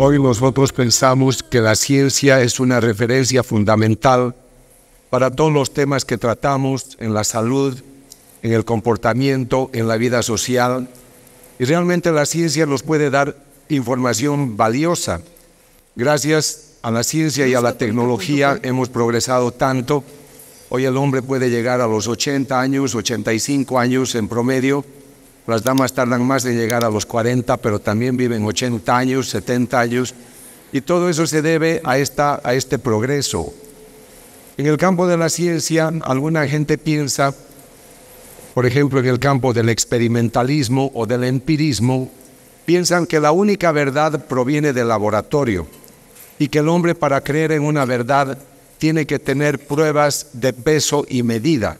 Hoy nosotros pensamos que la ciencia es una referencia fundamental para todos los temas que tratamos en la salud, en el comportamiento, en la vida social. Y realmente la ciencia nos puede dar información valiosa. Gracias a la ciencia y a la tecnología hemos progresado tanto. Hoy el hombre puede llegar a los 80 años, 85 años en promedio las damas tardan más en llegar a los 40, pero también viven 80 años, 70 años, y todo eso se debe a, esta, a este progreso. En el campo de la ciencia, alguna gente piensa, por ejemplo, en el campo del experimentalismo o del empirismo, piensan que la única verdad proviene del laboratorio y que el hombre para creer en una verdad tiene que tener pruebas de peso y medida.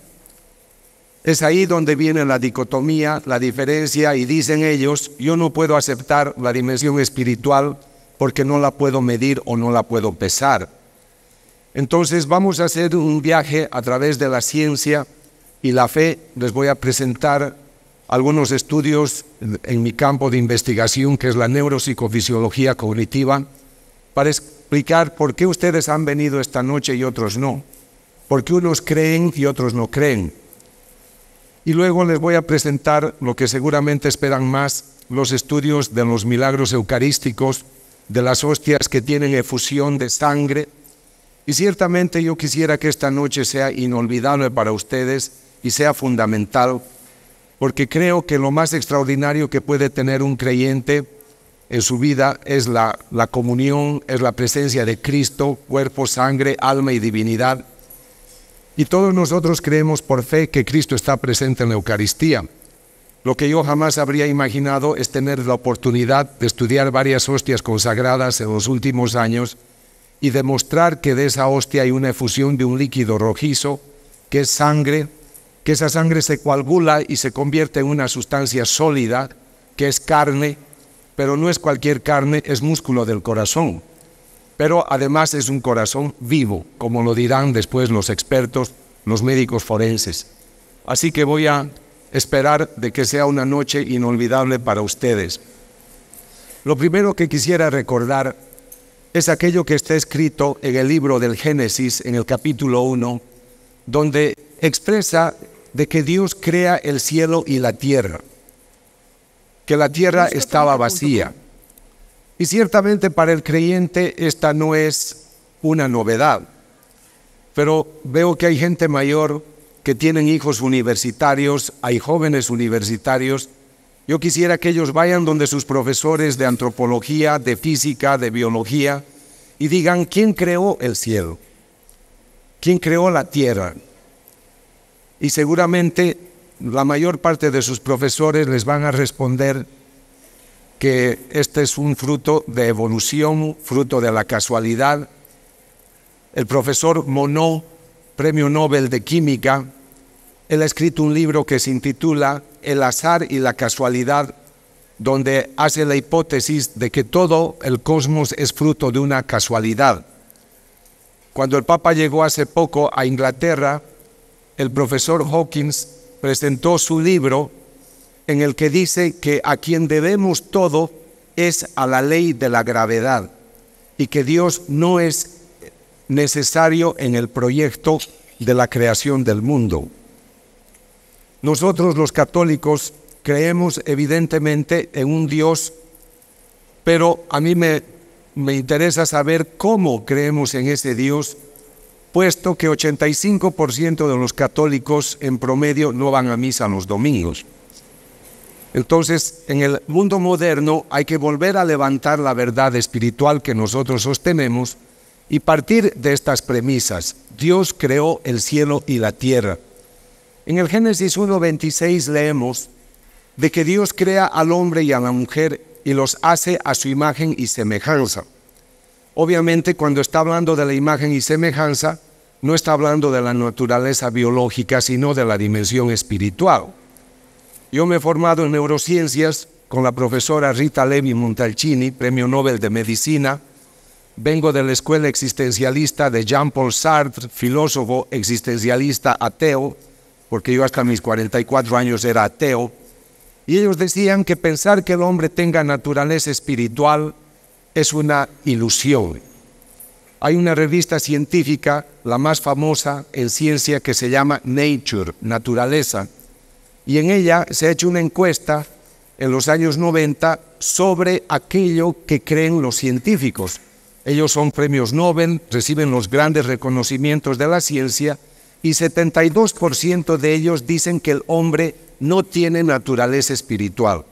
Es ahí donde viene la dicotomía, la diferencia y dicen ellos, yo no puedo aceptar la dimensión espiritual porque no la puedo medir o no la puedo pesar. Entonces vamos a hacer un viaje a través de la ciencia y la fe. Les voy a presentar algunos estudios en mi campo de investigación, que es la neuropsicofisiología cognitiva, para explicar por qué ustedes han venido esta noche y otros no, por qué unos creen y otros no creen y luego les voy a presentar lo que seguramente esperan más, los estudios de los milagros eucarísticos, de las hostias que tienen efusión de sangre. Y ciertamente yo quisiera que esta noche sea inolvidable para ustedes y sea fundamental, porque creo que lo más extraordinario que puede tener un creyente en su vida es la, la comunión, es la presencia de Cristo, cuerpo, sangre, alma y divinidad y todos nosotros creemos por fe que Cristo está presente en la Eucaristía. Lo que yo jamás habría imaginado es tener la oportunidad de estudiar varias hostias consagradas en los últimos años y demostrar que de esa hostia hay una efusión de un líquido rojizo, que es sangre, que esa sangre se coagula y se convierte en una sustancia sólida, que es carne, pero no es cualquier carne, es músculo del corazón pero además es un corazón vivo, como lo dirán después los expertos, los médicos forenses. Así que voy a esperar de que sea una noche inolvidable para ustedes. Lo primero que quisiera recordar es aquello que está escrito en el libro del Génesis, en el capítulo 1, donde expresa de que Dios crea el cielo y la tierra, que la tierra estaba este vacía. Y ciertamente para el creyente esta no es una novedad, pero veo que hay gente mayor que tienen hijos universitarios, hay jóvenes universitarios. Yo quisiera que ellos vayan donde sus profesores de antropología, de física, de biología, y digan, ¿quién creó el cielo? ¿Quién creó la tierra? Y seguramente la mayor parte de sus profesores les van a responder, que este es un fruto de evolución, fruto de la casualidad. El profesor Monod, premio Nobel de Química, él ha escrito un libro que se intitula El azar y la casualidad, donde hace la hipótesis de que todo el cosmos es fruto de una casualidad. Cuando el Papa llegó hace poco a Inglaterra, el profesor Hawkins presentó su libro en el que dice que a quien debemos todo es a la ley de la gravedad y que Dios no es necesario en el proyecto de la creación del mundo. Nosotros los católicos creemos evidentemente en un Dios, pero a mí me, interesa saber cómo creemos en ese Dios, puesto que 85% de los católicos en promedio no van a misa los domingos. Entonces, en el mundo moderno hay que volver a levantar la verdad espiritual que nosotros sostenemos y partir de estas premisas. Dios creó el cielo y la tierra. En el Génesis 1.26 leemos de que Dios crea al hombre y a la mujer y los hace a su imagen y semejanza. Obviamente cuando está hablando de la imagen y semejanza, no está hablando de la naturaleza biológica, sino de la dimensión espiritual. Yo me he formado en neurociencias con la profesora Rita Levi Montalcini, Premio Nobel de Medicina. Vengo de la escuela existencialista de Jean-Paul Sartre, filósofo existencialista ateo, porque yo hasta mis 44 años era ateo. Y ellos decían que pensar que el hombre tenga naturaleza espiritual es una ilusión. Hay una revista científica, la más famosa en ciencia, que se llama Nature, Naturaleza, y en ella se ha hecho una encuesta en los años 90 sobre aquello que creen los científicos. Ellos son premios Nobel, reciben los grandes reconocimientos de la ciencia y 72% de ellos dicen que el hombre no tiene naturaleza espiritual.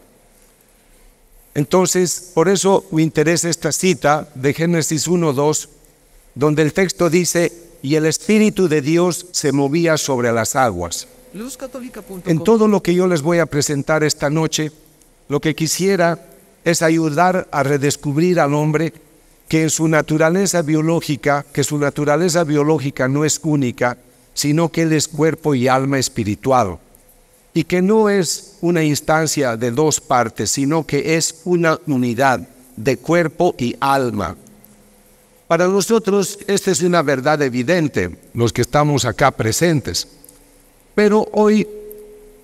Entonces, por eso me interesa esta cita de Génesis 1.2, donde el texto dice, y el Espíritu de Dios se movía sobre las aguas. En todo lo que yo les voy a presentar esta noche, lo que quisiera es ayudar a redescubrir al hombre que en su naturaleza biológica, que su naturaleza biológica no es única, sino que él es cuerpo y alma espiritual, y que no es una instancia de dos partes, sino que es una unidad de cuerpo y alma. Para nosotros esta es una verdad evidente, los que estamos acá presentes. Pero hoy,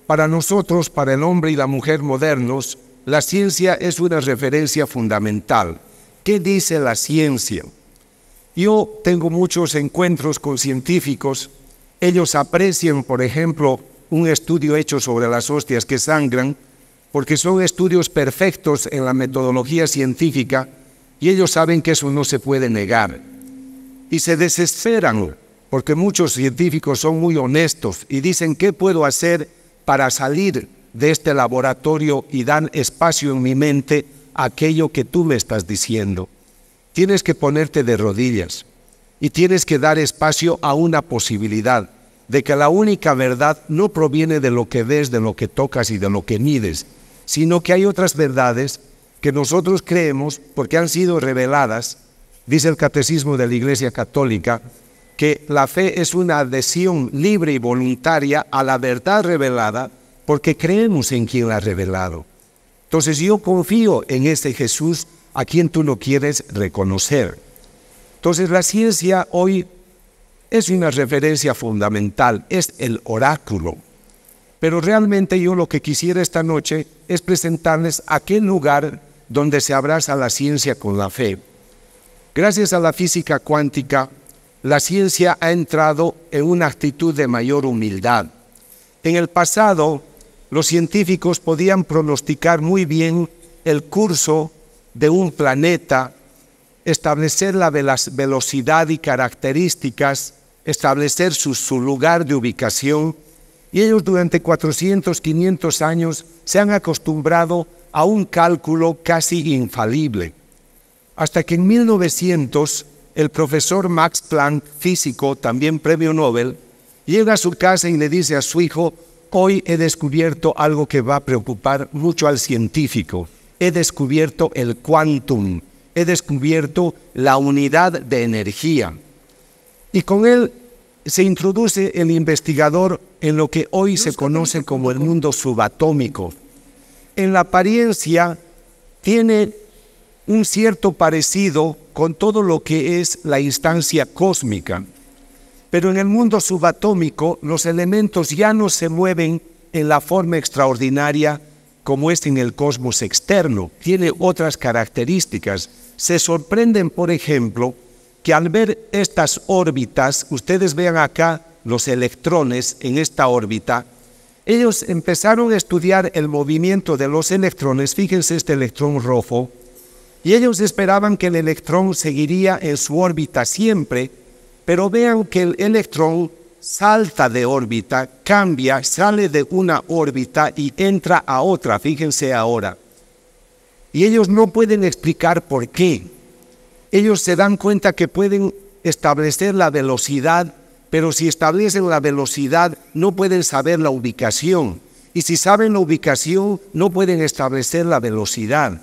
para nosotros, para el hombre y la mujer modernos, la ciencia es una referencia fundamental. ¿Qué dice la ciencia? Yo tengo muchos encuentros con científicos. Ellos aprecian, por ejemplo, un estudio hecho sobre las hostias que sangran, porque son estudios perfectos en la metodología científica y ellos saben que eso no se puede negar. Y se desesperan porque muchos científicos son muy honestos y dicen, ¿qué puedo hacer para salir de este laboratorio y dan espacio en mi mente a aquello que tú me estás diciendo? Tienes que ponerte de rodillas y tienes que dar espacio a una posibilidad de que la única verdad no proviene de lo que ves, de lo que tocas y de lo que mides, sino que hay otras verdades que nosotros creemos porque han sido reveladas, dice el Catecismo de la Iglesia Católica, que la fe es una adhesión libre y voluntaria a la verdad revelada porque creemos en quien la ha revelado. Entonces yo confío en este Jesús a quien tú no quieres reconocer. Entonces la ciencia hoy es una referencia fundamental, es el oráculo. Pero realmente yo lo que quisiera esta noche es presentarles aquel lugar donde se abraza la ciencia con la fe. Gracias a la física cuántica, la ciencia ha entrado en una actitud de mayor humildad. En el pasado, los científicos podían pronosticar muy bien el curso de un planeta, establecer la velocidad y características, establecer su, lugar de ubicación, y ellos durante 400, 500 años se han acostumbrado a un cálculo casi infalible. Hasta que en 1900 el profesor Max Planck, físico, también premio Nobel, llega a su casa y le dice a su hijo, hoy he descubierto algo que va a preocupar mucho al científico. He descubierto el quantum, he descubierto la unidad de energía. Y con él se introduce el investigador en lo que hoy se conoce como el mundo subatómico. En la apariencia tiene un cierto parecido con todo lo que es la instancia cósmica. Pero en el mundo subatómico los elementos ya no se mueven en la forma extraordinaria como es en el cosmos externo. Tiene otras características. Se sorprenden, por ejemplo, que al ver estas órbitas, ustedes vean acá los electrones en esta órbita, ellos empezaron a estudiar el movimiento de los electrones. Fíjense este electrón rojo, y ellos esperaban que el electrón seguiría en su órbita siempre, pero vean que el electrón salta de órbita, cambia, sale de una órbita y entra a otra, fíjense ahora. Y ellos no pueden explicar por qué. Ellos se dan cuenta que pueden establecer la velocidad, pero si establecen la velocidad no pueden saber la ubicación. Y si saben la ubicación no pueden establecer la velocidad.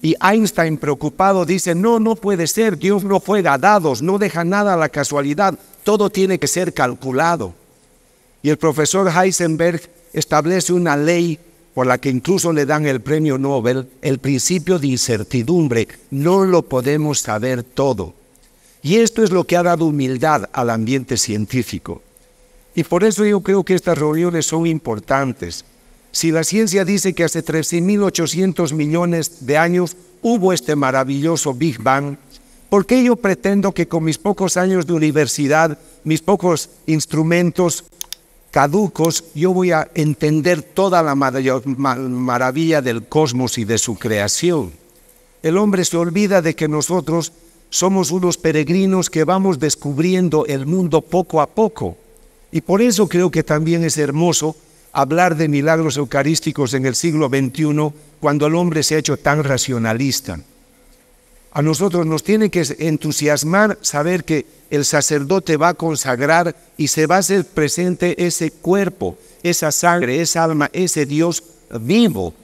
Y Einstein preocupado dice, no, no puede ser, Dios no fue dados, no deja nada a la casualidad, todo tiene que ser calculado. Y el profesor Heisenberg establece una ley por la que incluso le dan el premio Nobel, el principio de incertidumbre, no lo podemos saber todo. Y esto es lo que ha dado humildad al ambiente científico. Y por eso yo creo que estas reuniones son importantes. Si la ciencia dice que hace 13.800 millones de años hubo este maravilloso Big Bang, ¿por qué yo pretendo que con mis pocos años de universidad, mis pocos instrumentos caducos, yo voy a entender toda la maravilla del cosmos y de su creación? El hombre se olvida de que nosotros somos unos peregrinos que vamos descubriendo el mundo poco a poco. Y por eso creo que también es hermoso hablar de milagros eucarísticos en el siglo XXI cuando el hombre se ha hecho tan racionalista. A nosotros nos tiene que entusiasmar saber que el sacerdote va a consagrar y se va a hacer presente ese cuerpo, esa sangre, esa alma, ese Dios vivo.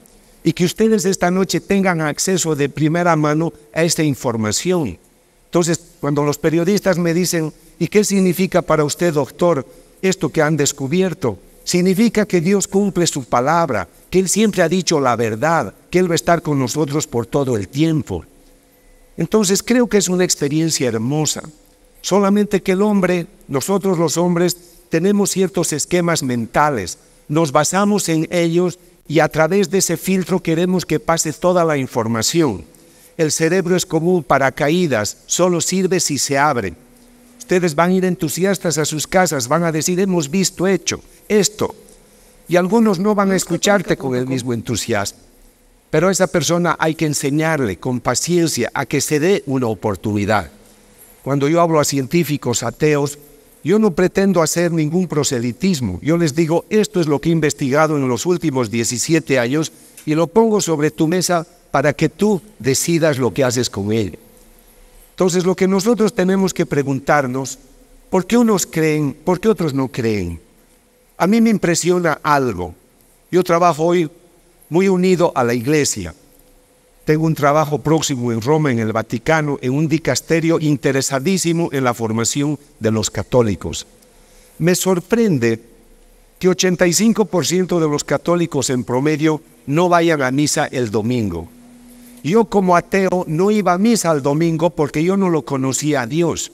Y que ustedes esta noche tengan acceso de primera mano a esta información. Entonces, cuando los periodistas me dicen, ¿y qué significa para usted, doctor, esto que han descubierto? Significa que Dios cumple su palabra, que Él siempre ha dicho la verdad, que Él va a estar con nosotros por todo el tiempo. Entonces creo que es una experiencia hermosa. Solamente que el hombre, nosotros los hombres, tenemos ciertos esquemas mentales, nos basamos en ellos y a través de ese filtro queremos que pase toda la información. El cerebro es común para paracaídas, solo sirve si se abre. Ustedes van a ir entusiastas a sus casas, van a decir, hemos visto hecho esto. Y algunos no van a escucharte con el mismo entusiasmo. Pero a esa persona hay que enseñarle con paciencia a que se dé una oportunidad. Cuando yo hablo a científicos, ateos, yo no pretendo hacer ningún proselitismo. Yo les digo, esto es lo que he investigado en los últimos 17 años y lo pongo sobre tu mesa para que tú decidas lo que haces con él. Entonces lo que nosotros tenemos que preguntarnos, ¿por qué unos creen, por qué otros no creen? A mí me impresiona algo. Yo trabajo hoy muy unido a la iglesia. Tengo un trabajo próximo en Roma, en el Vaticano, en un dicasterio interesadísimo en la formación de los católicos. Me sorprende que 85% de los católicos en promedio no vayan a misa el domingo. Yo como ateo no iba a misa al domingo porque yo no lo conocía a Dios.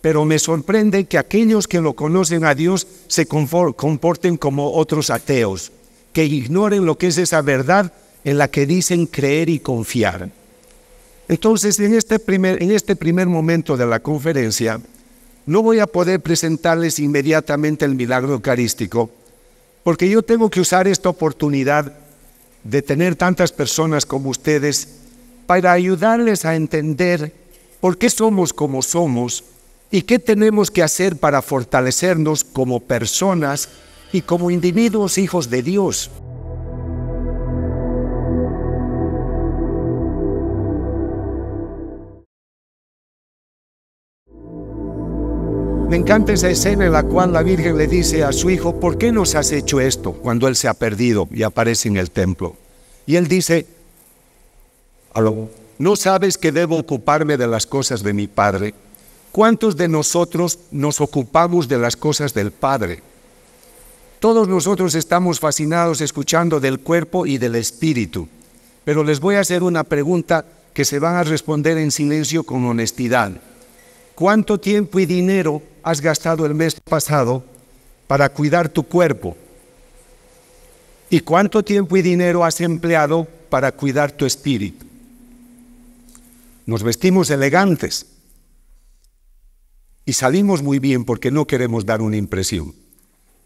Pero me sorprende que aquellos que lo conocen a Dios se comporten como otros ateos, que ignoren lo que es esa verdad en la que dicen creer y confiar. Entonces, en este primer, en este primer momento de la conferencia, no voy a poder presentarles inmediatamente el milagro eucarístico, porque yo tengo que usar esta oportunidad de tener tantas personas como ustedes para ayudarles a entender por qué somos como somos y qué tenemos que hacer para fortalecernos como personas y como individuos hijos de Dios. Me encanta esa escena en la cual la Virgen le dice a su hijo, ¿por qué nos has hecho esto cuando él se ha perdido y aparece en el templo? Y él dice, no sabes que debo ocuparme de las cosas de mi Padre. ¿Cuántos de nosotros nos ocupamos de las cosas del Padre? Todos nosotros estamos fascinados escuchando del cuerpo y del espíritu, pero les voy a hacer una pregunta que se van a responder en silencio con honestidad. ¿Cuánto tiempo y dinero has gastado el mes pasado para cuidar tu cuerpo? ¿Y cuánto tiempo y dinero has empleado para cuidar tu espíritu? nos vestimos elegantes y salimos muy bien porque no queremos dar una impresión,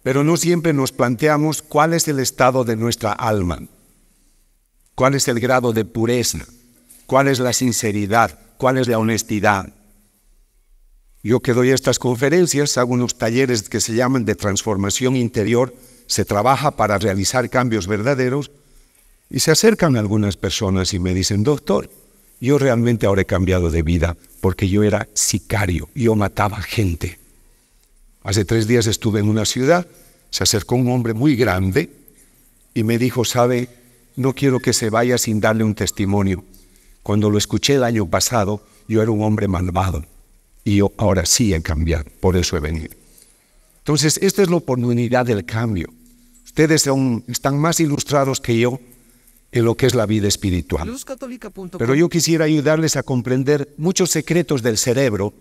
pero no siempre nos planteamos cuál es el estado de nuestra alma, cuál es el grado de pureza, cuál es la sinceridad, cuál es la honestidad. Yo que doy estas conferencias, hago unos talleres que se llaman de transformación interior, se trabaja para realizar cambios verdaderos y se acercan algunas personas y me dicen, doctor, yo realmente ahora he cambiado de vida porque yo era sicario, yo mataba gente. Hace tres días estuve en una ciudad, se acercó un hombre muy grande y me dijo, sabe, no quiero que se vaya sin darle un testimonio. Cuando lo escuché el año pasado, yo era un hombre malvado y yo ahora sí he cambiado, por eso he venido. Entonces, esta es la oportunidad del cambio. Ustedes son, están más ilustrados que yo en lo que es la vida espiritual. Pero yo quisiera ayudarles a comprender muchos secretos del cerebro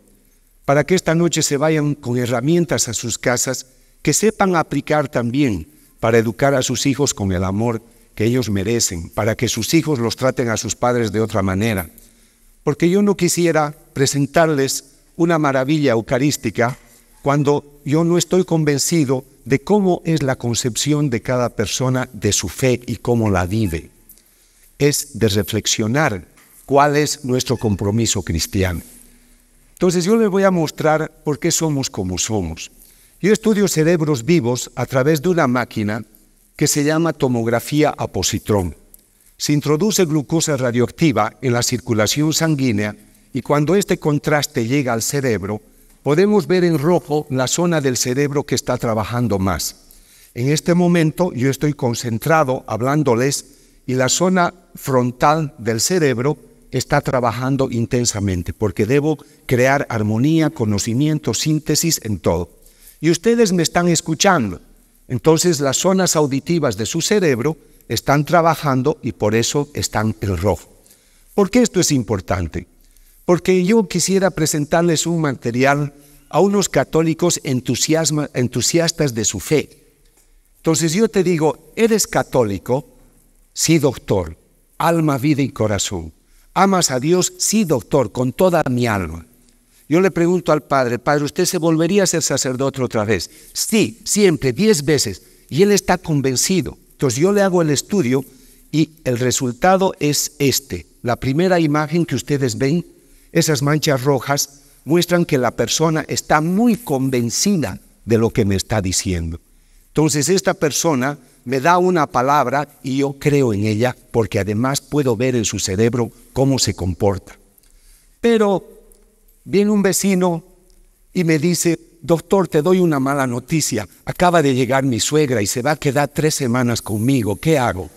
para que esta noche se vayan con herramientas a sus casas que sepan aplicar también para educar a sus hijos con el amor que ellos merecen, para que sus hijos los traten a sus padres de otra manera. Porque yo no quisiera presentarles una maravilla eucarística cuando yo no estoy convencido de cómo es la concepción de cada persona de su fe y cómo la vive es de reflexionar cuál es nuestro compromiso cristiano. Entonces yo les voy a mostrar por qué somos como somos. Yo estudio cerebros vivos a través de una máquina que se llama tomografía a positrón. Se introduce glucosa radioactiva en la circulación sanguínea y cuando este contraste llega al cerebro, podemos ver en rojo la zona del cerebro que está trabajando más. En este momento yo estoy concentrado hablándoles y la zona frontal del cerebro está trabajando intensamente porque debo crear armonía, conocimiento, síntesis en todo. Y ustedes me están escuchando. Entonces las zonas auditivas de su cerebro están trabajando y por eso están el rojo. ¿Por qué esto es importante? Porque yo quisiera presentarles un material a unos católicos entusiastas de su fe. Entonces yo te digo, eres católico, Sí, doctor. Alma, vida y corazón. ¿Amas a Dios? Sí, doctor, con toda mi alma. Yo le pregunto al Padre, Padre, ¿usted se volvería a ser sacerdote otra vez? Sí, siempre, diez veces. Y él está convencido. Entonces yo le hago el estudio y el resultado es este. La primera imagen que ustedes ven, esas manchas rojas, muestran que la persona está muy convencida de lo que me está diciendo. Entonces esta persona me da una palabra y yo creo en ella porque además puedo ver en su cerebro cómo se comporta. Pero viene un vecino y me dice, doctor, te doy una mala noticia, acaba de llegar mi suegra y se va a quedar tres semanas conmigo, ¿qué hago?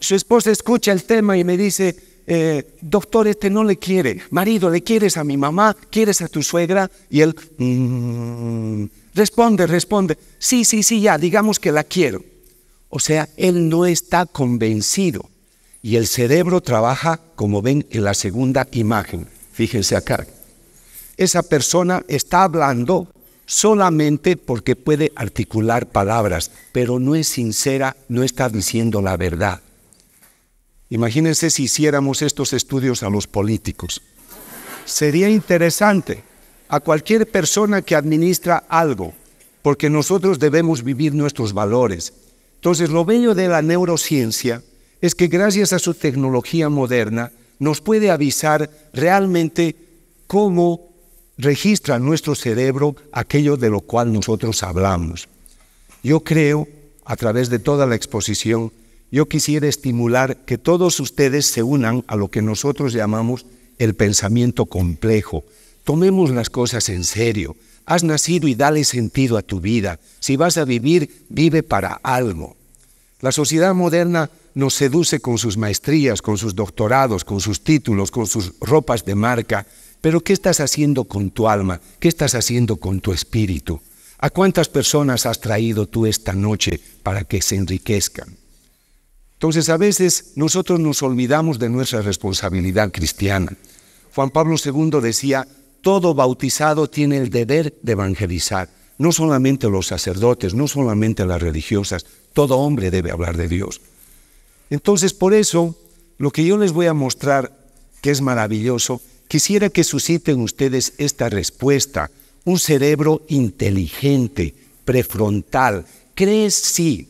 Su esposa escucha el tema y me dice, eh, doctor, este no le quiere, marido, ¿le quieres a mi mamá? ¿Quieres a tu suegra? Y él, mm, Responde, responde. Sí, sí, sí, ya, digamos que la quiero. O sea, él no está convencido. Y el cerebro trabaja, como ven en la segunda imagen. Fíjense acá. Esa persona está hablando solamente porque puede articular palabras, pero no es sincera, no está diciendo la verdad. Imagínense si hiciéramos estos estudios a los políticos. Sería interesante a cualquier persona que administra algo, porque nosotros debemos vivir nuestros valores. Entonces, lo bello de la neurociencia es que gracias a su tecnología moderna nos puede avisar realmente cómo registra nuestro cerebro aquello de lo cual nosotros hablamos. Yo creo, a través de toda la exposición, yo quisiera estimular que todos ustedes se unan a lo que nosotros llamamos el pensamiento complejo, Tomemos las cosas en serio. Has nacido y dale sentido a tu vida. Si vas a vivir, vive para algo. La sociedad moderna nos seduce con sus maestrías, con sus doctorados, con sus títulos, con sus ropas de marca. Pero ¿qué estás haciendo con tu alma? ¿Qué estás haciendo con tu espíritu? ¿A cuántas personas has traído tú esta noche para que se enriquezcan? Entonces a veces nosotros nos olvidamos de nuestra responsabilidad cristiana. Juan Pablo II decía, todo bautizado tiene el deber de evangelizar. No solamente los sacerdotes, no solamente las religiosas, todo hombre debe hablar de Dios. Entonces, por eso, lo que yo les voy a mostrar, que es maravilloso, quisiera que susciten ustedes esta respuesta. Un cerebro inteligente, prefrontal. ¿Crees? Sí.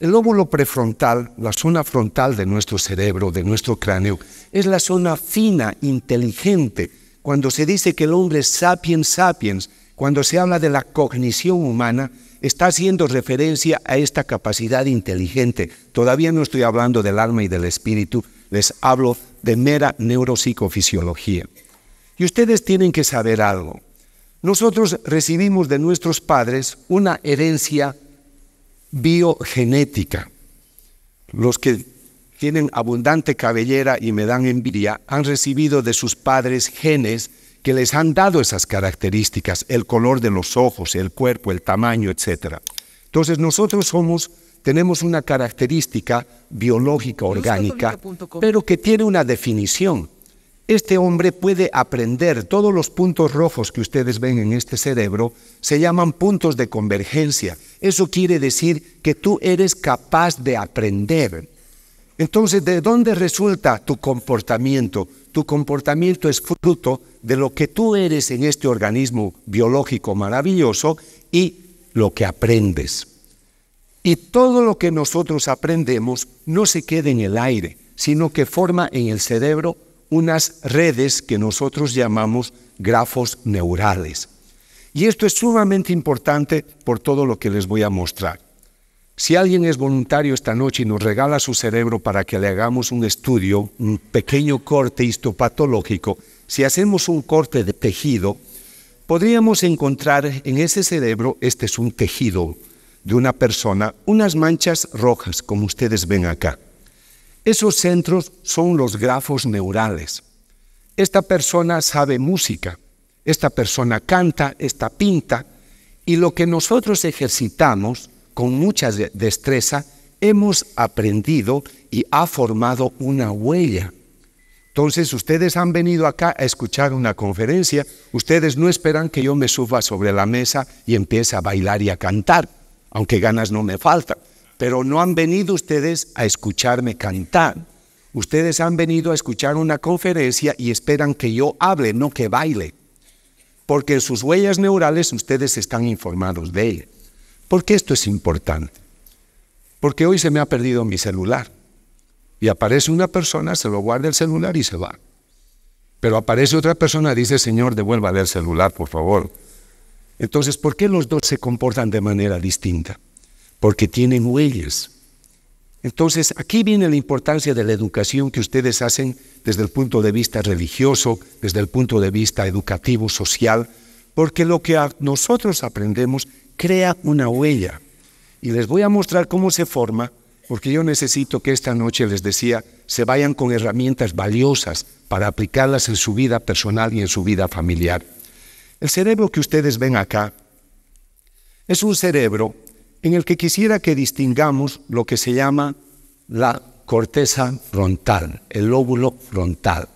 El óvulo prefrontal, la zona frontal de nuestro cerebro, de nuestro cráneo, es la zona fina, inteligente, cuando se dice que el hombre es sapiens sapiens, cuando se habla de la cognición humana, está haciendo referencia a esta capacidad inteligente. Todavía no estoy hablando del alma y del espíritu, les hablo de mera neuropsicofisiología. Y ustedes tienen que saber algo. Nosotros recibimos de nuestros padres una herencia biogenética. Los que tienen abundante cabellera y me dan envidia, han recibido de sus padres genes que les han dado esas características, el color de los ojos, el cuerpo, el tamaño, etc. Entonces nosotros somos, tenemos una característica biológica, orgánica, pero que tiene una definición. Este hombre puede aprender, todos los puntos rojos que ustedes ven en este cerebro se llaman puntos de convergencia. Eso quiere decir que tú eres capaz de aprender entonces, ¿de dónde resulta tu comportamiento? Tu comportamiento es fruto de lo que tú eres en este organismo biológico maravilloso y lo que aprendes. Y todo lo que nosotros aprendemos no se queda en el aire, sino que forma en el cerebro unas redes que nosotros llamamos grafos neurales. Y esto es sumamente importante por todo lo que les voy a mostrar. Si alguien es voluntario esta noche y nos regala su cerebro para que le hagamos un estudio, un pequeño corte histopatológico, si hacemos un corte de tejido, podríamos encontrar en ese cerebro, este es un tejido de una persona, unas manchas rojas, como ustedes ven acá. Esos centros son los grafos neurales. Esta persona sabe música, esta persona canta, esta pinta, y lo que nosotros ejercitamos con mucha destreza, hemos aprendido y ha formado una huella. Entonces ustedes han venido acá a escuchar una conferencia, ustedes no esperan que yo me suba sobre la mesa y empiece a bailar y a cantar, aunque ganas no me faltan, pero no han venido ustedes a escucharme cantar. Ustedes han venido a escuchar una conferencia y esperan que yo hable, no que baile, porque en sus huellas neurales ustedes están informados de ella. ¿Por qué esto es importante? Porque hoy se me ha perdido mi celular. Y aparece una persona, se lo guarda el celular y se va. Pero aparece otra persona, dice, Señor, devuélvale el celular, por favor. Entonces, ¿por qué los dos se comportan de manera distinta? Porque tienen huellas. Entonces, aquí viene la importancia de la educación que ustedes hacen desde el punto de vista religioso, desde el punto de vista educativo, social, porque lo que nosotros aprendemos crea una huella. Y les voy a mostrar cómo se forma, porque yo necesito que esta noche, les decía, se vayan con herramientas valiosas para aplicarlas en su vida personal y en su vida familiar. El cerebro que ustedes ven acá es un cerebro en el que quisiera que distingamos lo que se llama la corteza frontal, el lóbulo frontal.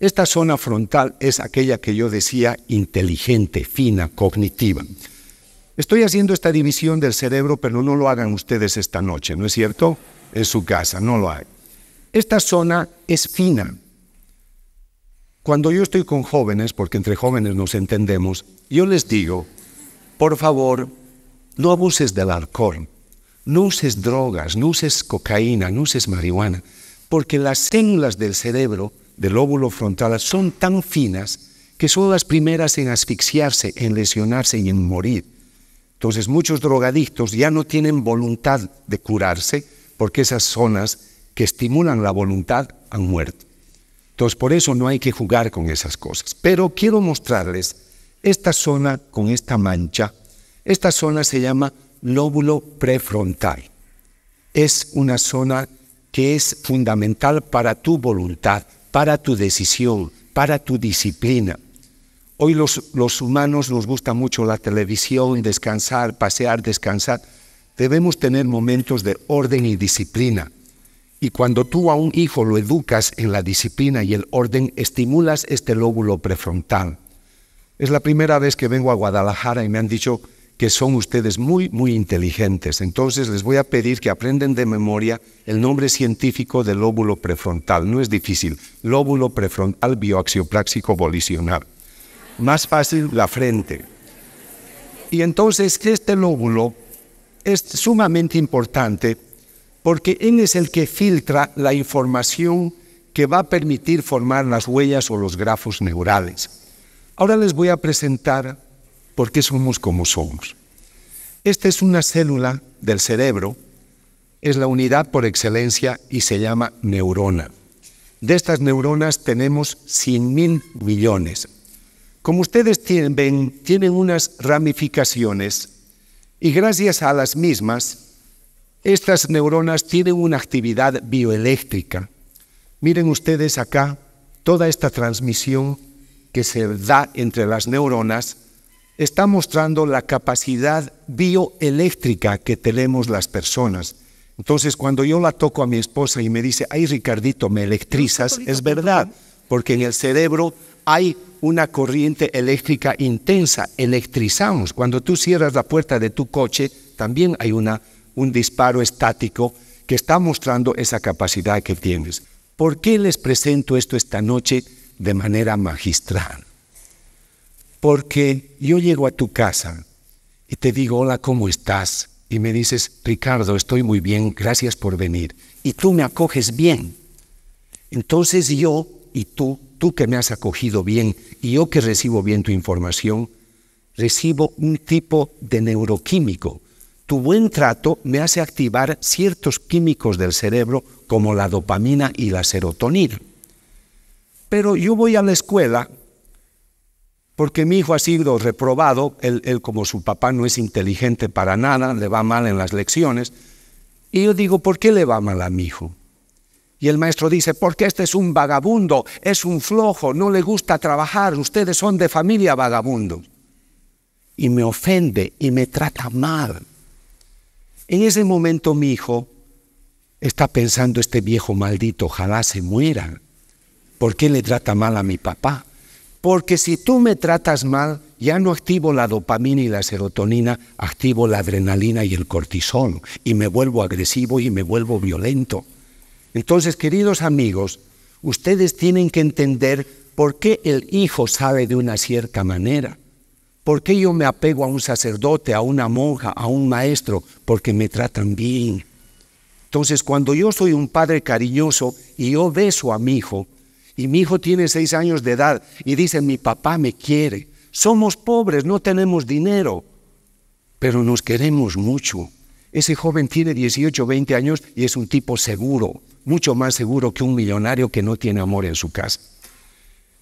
Esta zona frontal es aquella que yo decía inteligente, fina, cognitiva. Estoy haciendo esta división del cerebro, pero no lo hagan ustedes esta noche, ¿no es cierto? En su casa, no lo hay. Esta zona es fina. Cuando yo estoy con jóvenes, porque entre jóvenes nos entendemos, yo les digo, por favor, no abuses del alcohol, no uses drogas, no uses cocaína, no uses marihuana, porque las células del cerebro, del óvulo frontal, son tan finas que son las primeras en asfixiarse, en lesionarse y en morir. Entonces muchos drogadictos ya no tienen voluntad de curarse porque esas zonas que estimulan la voluntad han muerto. Entonces por eso no hay que jugar con esas cosas. Pero quiero mostrarles esta zona con esta mancha. Esta zona se llama lóbulo prefrontal. Es una zona que es fundamental para tu voluntad, para tu decisión, para tu disciplina. Hoy los, humanos nos gusta mucho la televisión, descansar, pasear, descansar. Debemos tener momentos de orden y disciplina. Y cuando tú a un hijo lo educas en la disciplina y el orden, estimulas este lóbulo prefrontal. Es la primera vez que vengo a Guadalajara y me han dicho que son ustedes muy, muy inteligentes. Entonces les voy a pedir que aprenden de memoria el nombre científico del lóbulo prefrontal. No es difícil. Lóbulo prefrontal bioaxiopláxico volicional más fácil la frente. Y entonces este lóbulo es sumamente importante porque él es el que filtra la información que va a permitir formar las huellas o los grafos neurales. Ahora les voy a presentar por qué somos como somos. Esta es una célula del cerebro, es la unidad por excelencia y se llama neurona. De estas neuronas tenemos 100 mil millones. Como ustedes tienen, tienen unas ramificaciones y gracias a las mismas, estas neuronas tienen una actividad bioeléctrica. Miren ustedes acá toda esta transmisión que se da entre las neuronas está mostrando la capacidad bioeléctrica que tenemos las personas. Entonces, cuando yo la toco a mi esposa y me dice, ay Ricardito, me electrizas, es verdad, porque en el cerebro hay una corriente eléctrica intensa, electrizamos. Cuando tú cierras la puerta de tu coche, también hay una, un disparo estático que está mostrando esa capacidad que tienes. ¿Por qué les presento esto esta noche de manera magistral? Porque yo llego a tu casa y te digo, hola, ¿cómo estás? Y me dices, Ricardo, estoy muy bien, gracias por venir. Y tú me acoges bien. Entonces yo y tú tú que me has acogido bien y yo que recibo bien tu información, recibo un tipo de neuroquímico. Tu buen trato me hace activar ciertos químicos del cerebro como la dopamina y la serotonina. Pero yo voy a la escuela porque mi hijo ha sido reprobado, él, él como su papá no es inteligente para nada, le va mal en las lecciones, y yo digo, ¿por qué le va mal a mi hijo? Y el maestro dice, porque este es un vagabundo, es un flojo, no le gusta trabajar, ustedes son de familia vagabundo. Y me ofende y me trata mal. En ese momento mi hijo está pensando, este viejo maldito, ojalá se muera. ¿Por qué le trata mal a mi papá? Porque si tú me tratas mal, ya no activo la dopamina y la serotonina, activo la adrenalina y el cortisol, y me vuelvo agresivo y me vuelvo violento. Entonces, queridos amigos, ustedes tienen que entender por qué el Hijo sabe de una cierta manera. ¿Por qué yo me apego a un sacerdote, a una monja, a un maestro? Porque me tratan bien. Entonces, cuando yo soy un padre cariñoso y yo beso a mi hijo, y mi hijo tiene seis años de edad y dice, mi papá me quiere, somos pobres, no tenemos dinero, pero nos queremos mucho. Ese joven tiene 18, 20 años y es un tipo seguro mucho más seguro que un millonario que no tiene amor en su casa.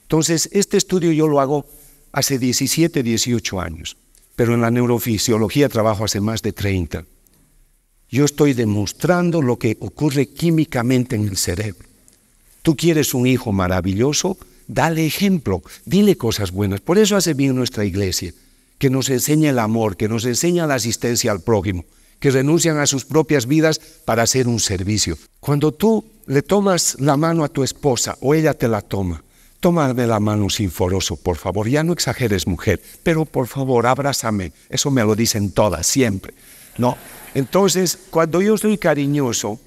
Entonces, este estudio yo lo hago hace 17, 18 años, pero en la neurofisiología trabajo hace más de 30. Yo estoy demostrando lo que ocurre químicamente en el cerebro. Tú quieres un hijo maravilloso, dale ejemplo, dile cosas buenas. Por eso hace bien nuestra iglesia, que nos enseña el amor, que nos enseña la asistencia al prójimo que renuncian a sus propias vidas para hacer un servicio. Cuando tú le tomas la mano a tu esposa o ella te la toma, tómame la mano sinforoso, por favor, ya no exageres mujer, pero por favor, abrázame, eso me lo dicen todas, siempre, ¿no? Entonces, cuando yo soy cariñoso,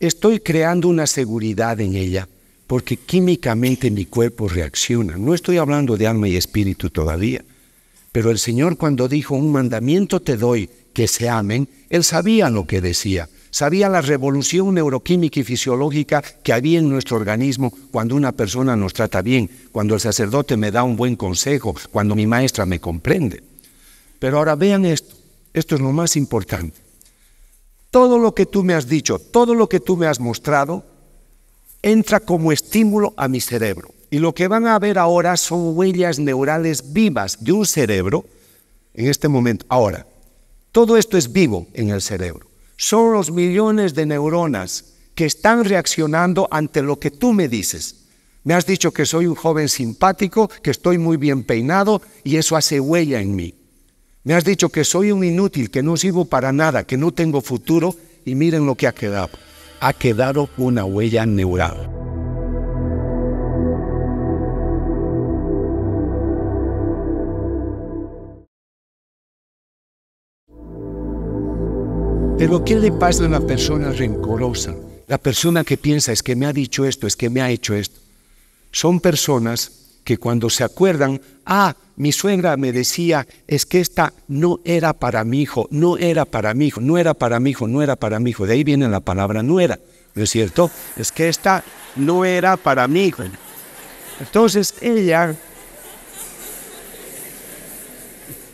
estoy creando una seguridad en ella, porque químicamente mi cuerpo reacciona. No estoy hablando de alma y espíritu todavía, pero el Señor cuando dijo, un mandamiento te doy, que se amen, él sabía lo que decía, sabía la revolución neuroquímica y fisiológica que había en nuestro organismo cuando una persona nos trata bien, cuando el sacerdote me da un buen consejo, cuando mi maestra me comprende. Pero ahora vean esto, esto es lo más importante. Todo lo que tú me has dicho, todo lo que tú me has mostrado, entra como estímulo a mi cerebro. Y lo que van a ver ahora son huellas neurales vivas de un cerebro en este momento, ahora, todo esto es vivo en el cerebro. Son los millones de neuronas que están reaccionando ante lo que tú me dices. Me has dicho que soy un joven simpático, que estoy muy bien peinado y eso hace huella en mí. Me has dicho que soy un inútil, que no sirvo para nada, que no tengo futuro y miren lo que ha quedado. Ha quedado una huella neural. Pero ¿qué le pasa a una persona rencorosa? La persona que piensa es que me ha dicho esto, es que me ha hecho esto. Son personas que cuando se acuerdan, ah, mi suegra me decía, es que esta no era para mi hijo, no era para mi hijo, no era para mi hijo, no era para mi hijo. De ahí viene la palabra no era, ¿no es cierto? Es que esta no era para mi hijo. Entonces ella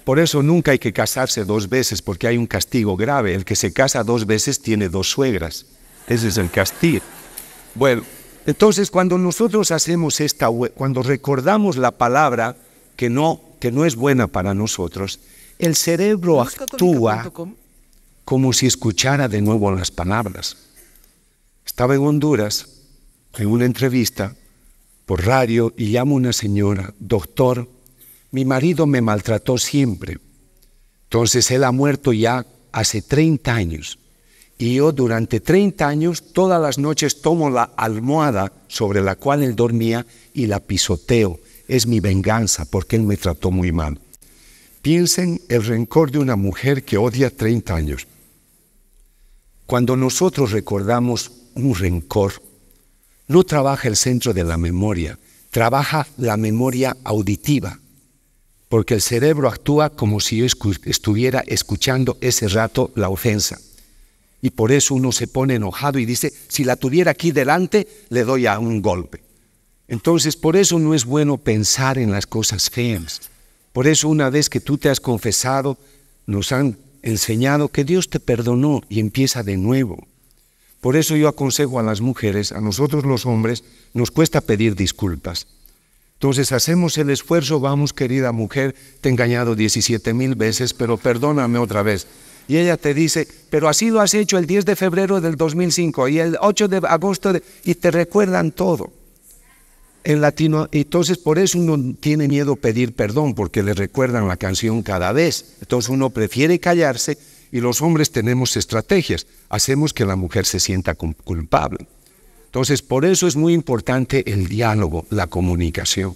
Por eso nunca hay que casarse dos veces porque hay un castigo grave. El que se casa dos veces tiene dos suegras. Ese es el castigo. Bueno, entonces cuando nosotros hacemos esta, cuando recordamos la palabra que no, que no es buena para nosotros, el cerebro actúa como si escuchara de nuevo las palabras. Estaba en Honduras en una entrevista por radio y llama una señora, doctor, mi marido me maltrató siempre. Entonces él ha muerto ya hace 30 años. Y yo durante 30 años todas las noches tomo la almohada sobre la cual él dormía y la pisoteo. Es mi venganza porque él me trató muy mal. Piensen el rencor de una mujer que odia 30 años. Cuando nosotros recordamos un rencor, no trabaja el centro de la memoria, trabaja la memoria auditiva porque el cerebro actúa como si estuviera escuchando ese rato la ofensa. Y por eso uno se pone enojado y dice, si la tuviera aquí delante, le doy a un golpe. Entonces, por eso no es bueno pensar en las cosas feas. Por eso una vez que tú te has confesado, nos han enseñado que Dios te perdonó y empieza de nuevo. Por eso yo aconsejo a las mujeres, a nosotros los hombres, nos cuesta pedir disculpas. Entonces hacemos el esfuerzo, vamos querida mujer, te he engañado 17 mil veces, pero perdóname otra vez. Y ella te dice, pero así lo has hecho el 10 de febrero del 2005 y el 8 de agosto, y te recuerdan todo. En latino, entonces por eso uno tiene miedo pedir perdón, porque le recuerdan la canción cada vez. Entonces uno prefiere callarse y los hombres tenemos estrategias. Hacemos que la mujer se sienta culpable. Entonces, por eso es muy importante el diálogo, la comunicación.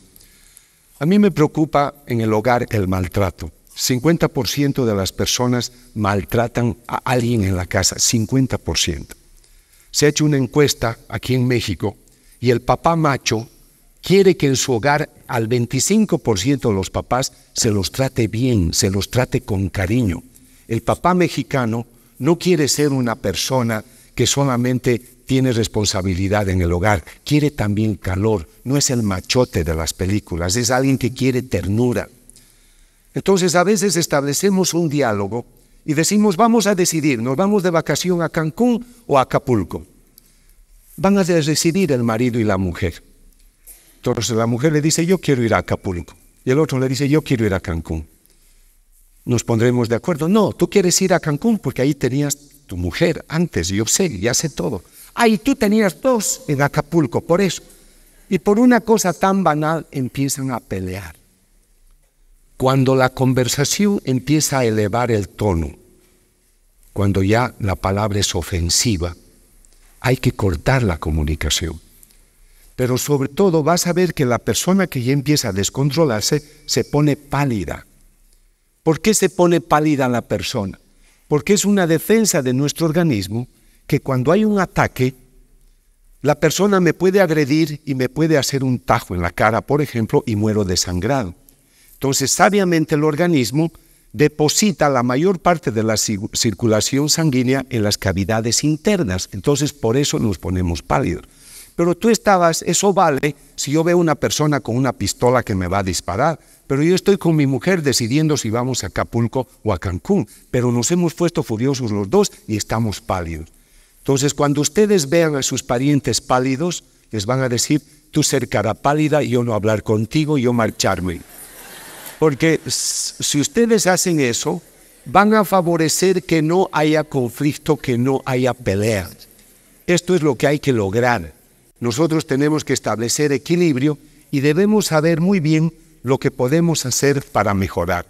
A mí me preocupa en el hogar el maltrato. 50% de las personas maltratan a alguien en la casa, 50%. Se ha hecho una encuesta aquí en México y el papá macho quiere que en su hogar al 25% de los papás se los trate bien, se los trate con cariño. El papá mexicano no quiere ser una persona que solamente tiene responsabilidad en el hogar, quiere también calor, no es el machote de las películas, es alguien que quiere ternura. Entonces a veces establecemos un diálogo y decimos, vamos a decidir, nos vamos de vacación a Cancún o a Acapulco. Van a decidir el marido y la mujer. Entonces la mujer le dice, yo quiero ir a Acapulco. Y el otro le dice, yo quiero ir a Cancún. Nos pondremos de acuerdo. No, tú quieres ir a Cancún porque ahí tenías tu mujer antes, yo sé, ya sé todo. Ah, tú tenías dos en Acapulco, por eso. Y por una cosa tan banal empiezan a pelear. Cuando la conversación empieza a elevar el tono, cuando ya la palabra es ofensiva, hay que cortar la comunicación. Pero sobre todo vas a ver que la persona que ya empieza a descontrolarse se pone pálida. ¿Por qué se pone pálida la persona? Porque es una defensa de nuestro organismo que cuando hay un ataque, la persona me puede agredir y me puede hacer un tajo en la cara, por ejemplo, y muero desangrado. Entonces, sabiamente el organismo deposita la mayor parte de la circulación sanguínea en las cavidades internas. Entonces, por eso nos ponemos pálidos. Pero tú estabas, eso vale si yo veo una persona con una pistola que me va a disparar, pero yo estoy con mi mujer decidiendo si vamos a Acapulco o a Cancún, pero nos hemos puesto furiosos los dos y estamos pálidos. Entonces, cuando ustedes vean a sus parientes pálidos, les van a decir, tú ser cara pálida, yo no hablar contigo, yo marcharme. Porque si ustedes hacen eso, van a favorecer que no haya conflicto, que no haya pelea. Esto es lo que hay que lograr. Nosotros tenemos que establecer equilibrio y debemos saber muy bien lo que podemos hacer para mejorar.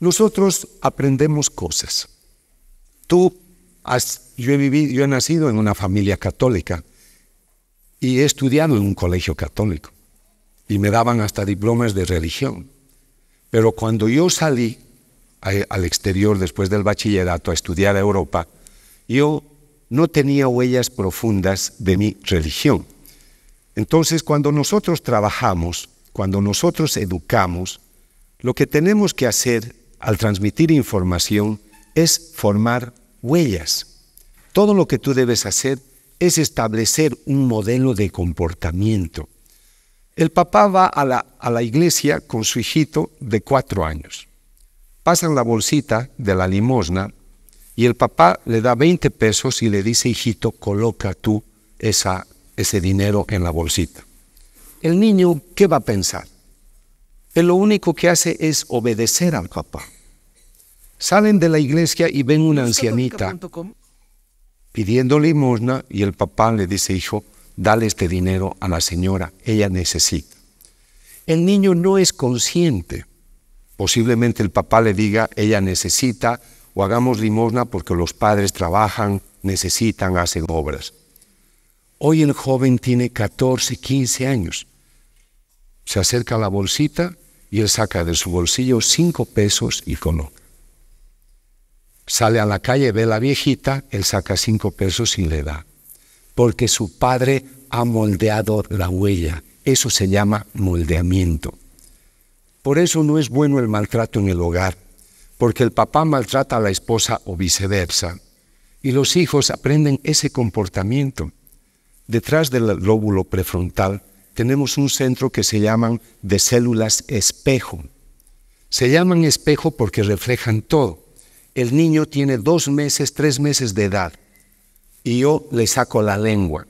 Nosotros aprendemos cosas. Tú yo he yo nacido en una familia católica y he estudiado en un colegio católico y me daban hasta diplomas de religión. Pero cuando yo salí al exterior después del bachillerato a estudiar a Europa, yo no tenía huellas profundas de mi religión. Entonces, cuando nosotros trabajamos, cuando nosotros educamos, lo que tenemos que hacer al transmitir información es formar huellas. Todo lo que tú debes hacer es establecer un modelo de comportamiento. El papá va a la, a la iglesia con su hijito de cuatro años. Pasan la bolsita de la limosna y el papá le da 20 pesos y le dice, hijito, coloca tú esa, ese dinero en la bolsita. El niño, ¿qué va a pensar? Él lo único que hace es obedecer al papá. Salen de la iglesia y ven una ancianita pidiendo limosna y el papá le dice, hijo, dale este dinero a la señora, ella necesita. El niño no es consciente. Posiblemente el papá le diga, ella necesita, o hagamos limosna porque los padres trabajan, necesitan, hacen obras. Hoy el joven tiene 14, 15 años. Se acerca a la bolsita y él saca de su bolsillo cinco pesos y coloca. Sale a la calle, ve a la viejita, él saca cinco pesos y le da. Porque su padre ha moldeado la huella. Eso se llama moldeamiento. Por eso no es bueno el maltrato en el hogar, porque el papá maltrata a la esposa o viceversa, y los hijos aprenden ese comportamiento. Detrás del lóbulo prefrontal tenemos un centro que se llaman de células espejo. Se llaman espejo porque reflejan todo el niño tiene dos meses, tres meses de edad, y yo le saco la lengua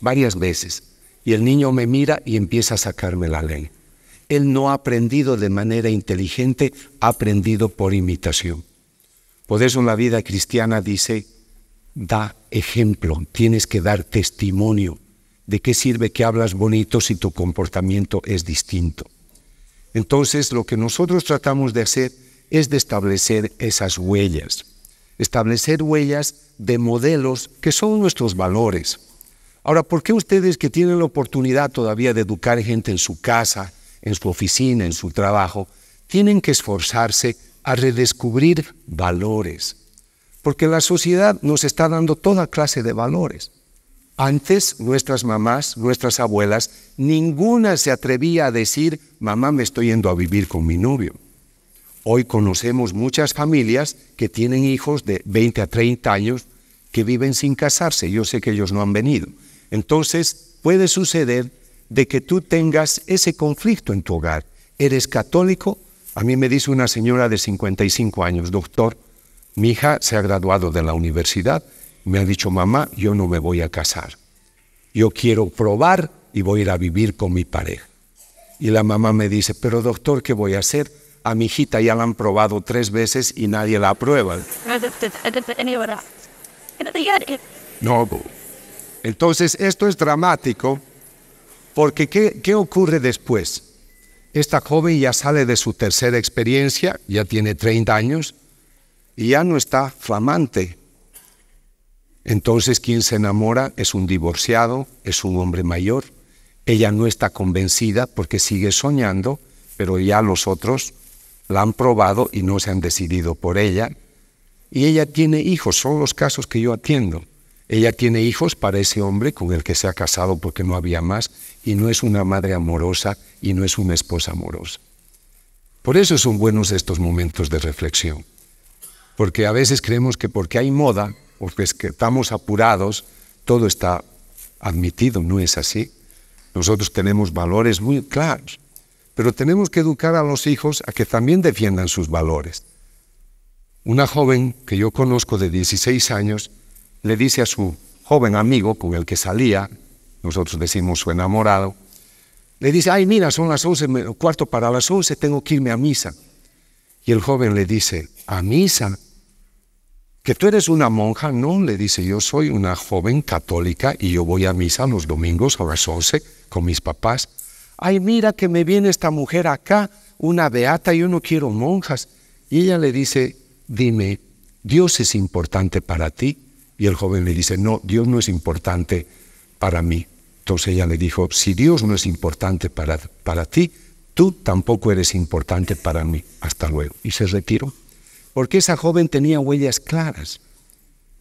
varias veces, y el niño me mira y empieza a sacarme la lengua. Él no ha aprendido de manera inteligente, ha aprendido por imitación. Por eso la vida cristiana dice, da ejemplo, tienes que dar testimonio. ¿De qué sirve que hablas bonito si tu comportamiento es distinto? Entonces, lo que nosotros tratamos de hacer es de establecer esas huellas, establecer huellas de modelos que son nuestros valores. Ahora, ¿por qué ustedes que tienen la oportunidad todavía de educar gente en su casa, en su oficina, en su trabajo, tienen que esforzarse a redescubrir valores? Porque la sociedad nos está dando toda clase de valores. Antes nuestras mamás, nuestras abuelas, ninguna se atrevía a decir, mamá me estoy yendo a vivir con mi novio. Hoy conocemos muchas familias que tienen hijos de 20 a 30 años que viven sin casarse. Yo sé que ellos no han venido. Entonces, puede suceder de que tú tengas ese conflicto en tu hogar. ¿Eres católico? A mí me dice una señora de 55 años, doctor, mi hija se ha graduado de la universidad, me ha dicho, mamá, yo no me voy a casar. Yo quiero probar y voy a ir a vivir con mi pareja. Y la mamá me dice, pero doctor, ¿qué voy a hacer? a mi hijita ya la han probado tres veces y nadie la aprueba. No. Entonces, esto es dramático porque ¿qué, ¿qué, ocurre después? Esta joven ya sale de su tercera experiencia, ya tiene 30 años, y ya no está flamante. Entonces, quien se enamora es un divorciado, es un hombre mayor. Ella no está convencida porque sigue soñando, pero ya los otros la han probado y no se han decidido por ella. Y ella tiene hijos, son los casos que yo atiendo. Ella tiene hijos para ese hombre con el que se ha casado porque no había más y no es una madre amorosa y no es una esposa amorosa. Por eso son buenos estos momentos de reflexión. Porque a veces creemos que porque hay moda o que estamos apurados, todo está admitido, no es así. Nosotros tenemos valores muy claros pero tenemos que educar a los hijos a que también defiendan sus valores. Una joven que yo conozco de 16 años le dice a su joven amigo con el que salía, nosotros decimos su enamorado, le dice, ay, mira, son las 11, cuarto para las 11, tengo que irme a misa. Y el joven le dice, ¿a misa? ¿Que tú eres una monja? No, le dice, yo soy una joven católica y yo voy a misa los domingos a las 11 con mis papás ay, mira que me viene esta mujer acá, una beata, yo no quiero monjas. Y ella le dice, dime, ¿Dios es importante para ti? Y el joven le dice, no, Dios no es importante para mí. Entonces ella le dijo, si Dios no es importante para, para ti, tú tampoco eres importante para mí. Hasta luego. Y se retiró. Porque esa joven tenía huellas claras.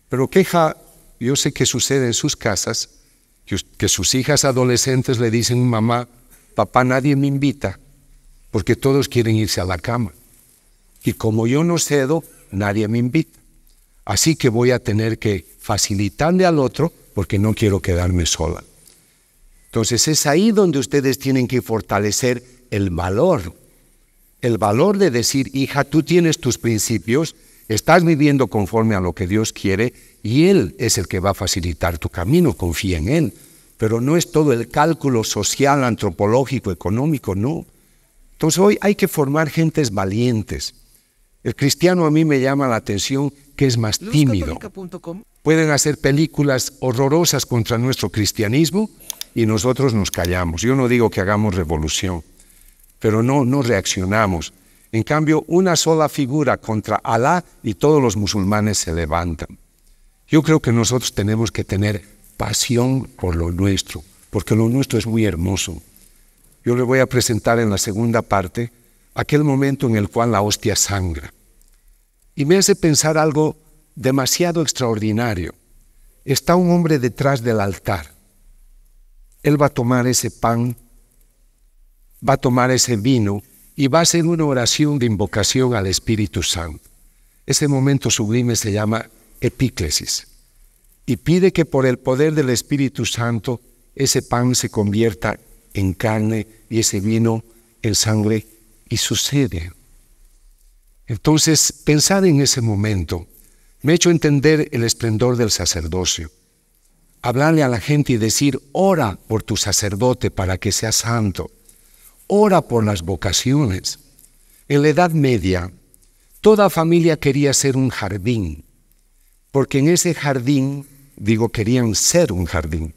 Pero queja, yo sé que sucede en sus casas, que sus hijas adolescentes le dicen, mamá, papá nadie me invita porque todos quieren irse a la cama. Y como yo no cedo, nadie me invita. Así que voy a tener que facilitarle al otro porque no quiero quedarme sola. Entonces es ahí donde ustedes tienen que fortalecer el valor. El valor de decir, hija, tú tienes tus principios, estás viviendo conforme a lo que Dios quiere y Él es el que va a facilitar tu camino, confía en Él pero no es todo el cálculo social, antropológico, económico, no. Entonces hoy hay que formar gentes valientes. El cristiano a mí me llama la atención que es más tímido. Pueden hacer películas horrorosas contra nuestro cristianismo y nosotros nos callamos. Yo no digo que hagamos revolución, pero no, no reaccionamos. En cambio, una sola figura contra Alá y todos los musulmanes se levantan. Yo creo que nosotros tenemos que tener pasión por lo nuestro, porque lo nuestro es muy hermoso. Yo le voy a presentar en la segunda parte aquel momento en el cual la hostia sangra. Y me hace pensar algo demasiado extraordinario. Está un hombre detrás del altar. Él va a tomar ese pan, va a tomar ese vino y va a hacer una oración de invocación al Espíritu Santo. Ese momento sublime se llama epíclesis y pide que por el poder del Espíritu Santo ese pan se convierta en carne y ese vino en sangre y sucede. Entonces, pensad en ese momento. Me he hecho entender el esplendor del sacerdocio. Hablarle a la gente y decir, ora por tu sacerdote para que sea santo. Ora por las vocaciones. En la Edad Media, toda familia quería ser un jardín porque en ese jardín, digo, querían ser un jardín,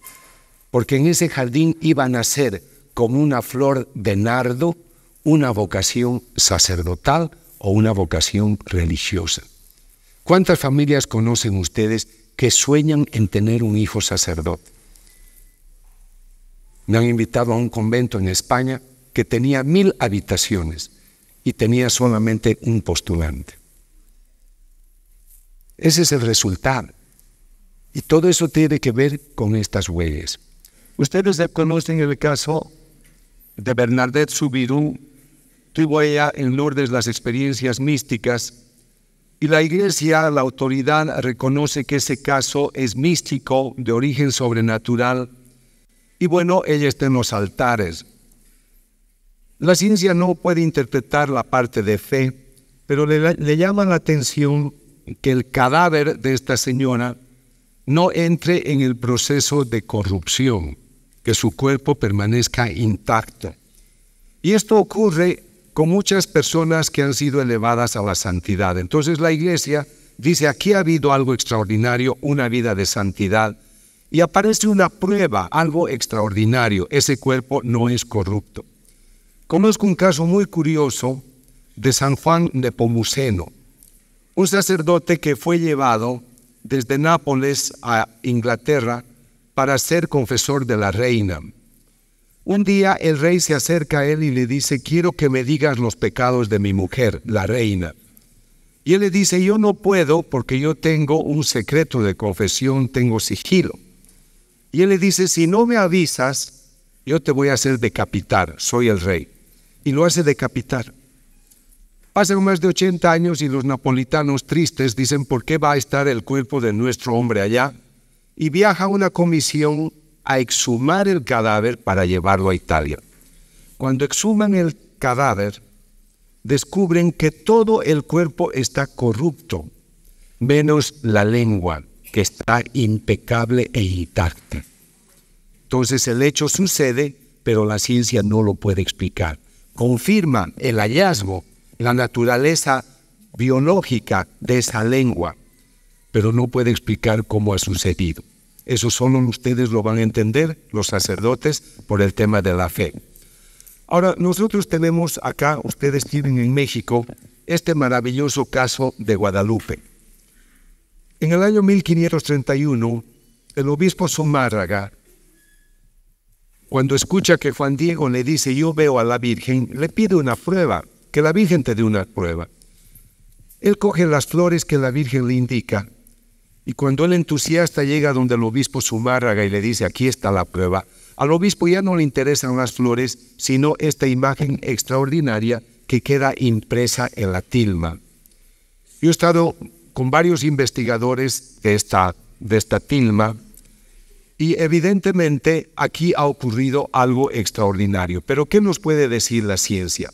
porque en ese jardín iban a ser como una flor de nardo una vocación sacerdotal o una vocación religiosa. ¿Cuántas familias conocen ustedes que sueñan en tener un hijo sacerdote? Me han invitado a un convento en España que tenía mil habitaciones y tenía solamente un postulante. Ese es el resultado. Y todo eso tiene que ver con estas huellas. Ustedes conocen el caso de Bernadette Subirú. Tuvo ella en Lourdes las experiencias místicas y la iglesia, la autoridad, reconoce que ese caso es místico, de origen sobrenatural. Y bueno, ella está en los altares. La ciencia no puede interpretar la parte de fe, pero le, le llama la atención que el cadáver de esta señora no entre en el proceso de corrupción, que su cuerpo permanezca intacto. Y esto ocurre con muchas personas que han sido elevadas a la santidad. Entonces la iglesia dice, aquí ha habido algo extraordinario, una vida de santidad, y aparece una prueba, algo extraordinario, ese cuerpo no es corrupto. Conozco un caso muy curioso de San Juan Nepomuceno un sacerdote que fue llevado desde Nápoles a Inglaterra para ser confesor de la reina. Un día el rey se acerca a él y le dice, quiero que me digas los pecados de mi mujer, la reina. Y él le dice, yo no puedo porque yo tengo un secreto de confesión, tengo sigilo. Y él le dice, si no me avisas, yo te voy a hacer decapitar, soy el rey. Y lo hace decapitar. Pasan más de 80 años y los napolitanos tristes dicen por qué va a estar el cuerpo de nuestro hombre allá. Y viaja una comisión a exhumar el cadáver para llevarlo a Italia. Cuando exhuman el cadáver, descubren que todo el cuerpo está corrupto, menos la lengua, que está impecable e intacta. Entonces el hecho sucede, pero la ciencia no lo puede explicar. Confirma el hallazgo la naturaleza biológica de esa lengua, pero no puede explicar cómo ha sucedido. Eso solo ustedes lo van a entender, los sacerdotes, por el tema de la fe. Ahora, nosotros tenemos acá, ustedes tienen en México, este maravilloso caso de Guadalupe. En el año 1531, el obispo Zumárraga, cuando escucha que Juan Diego le dice, yo veo a la Virgen, le pide una prueba que la Virgen te dé una prueba. Él coge las flores que la Virgen le indica y cuando el entusiasta llega donde el obispo Zumárraga y le dice, aquí está la prueba, al obispo ya no le interesan las flores, sino esta imagen extraordinaria que queda impresa en la tilma. Yo he estado con varios investigadores esta, de esta tilma y evidentemente aquí ha ocurrido algo extraordinario. Pero ¿qué nos puede decir la ciencia?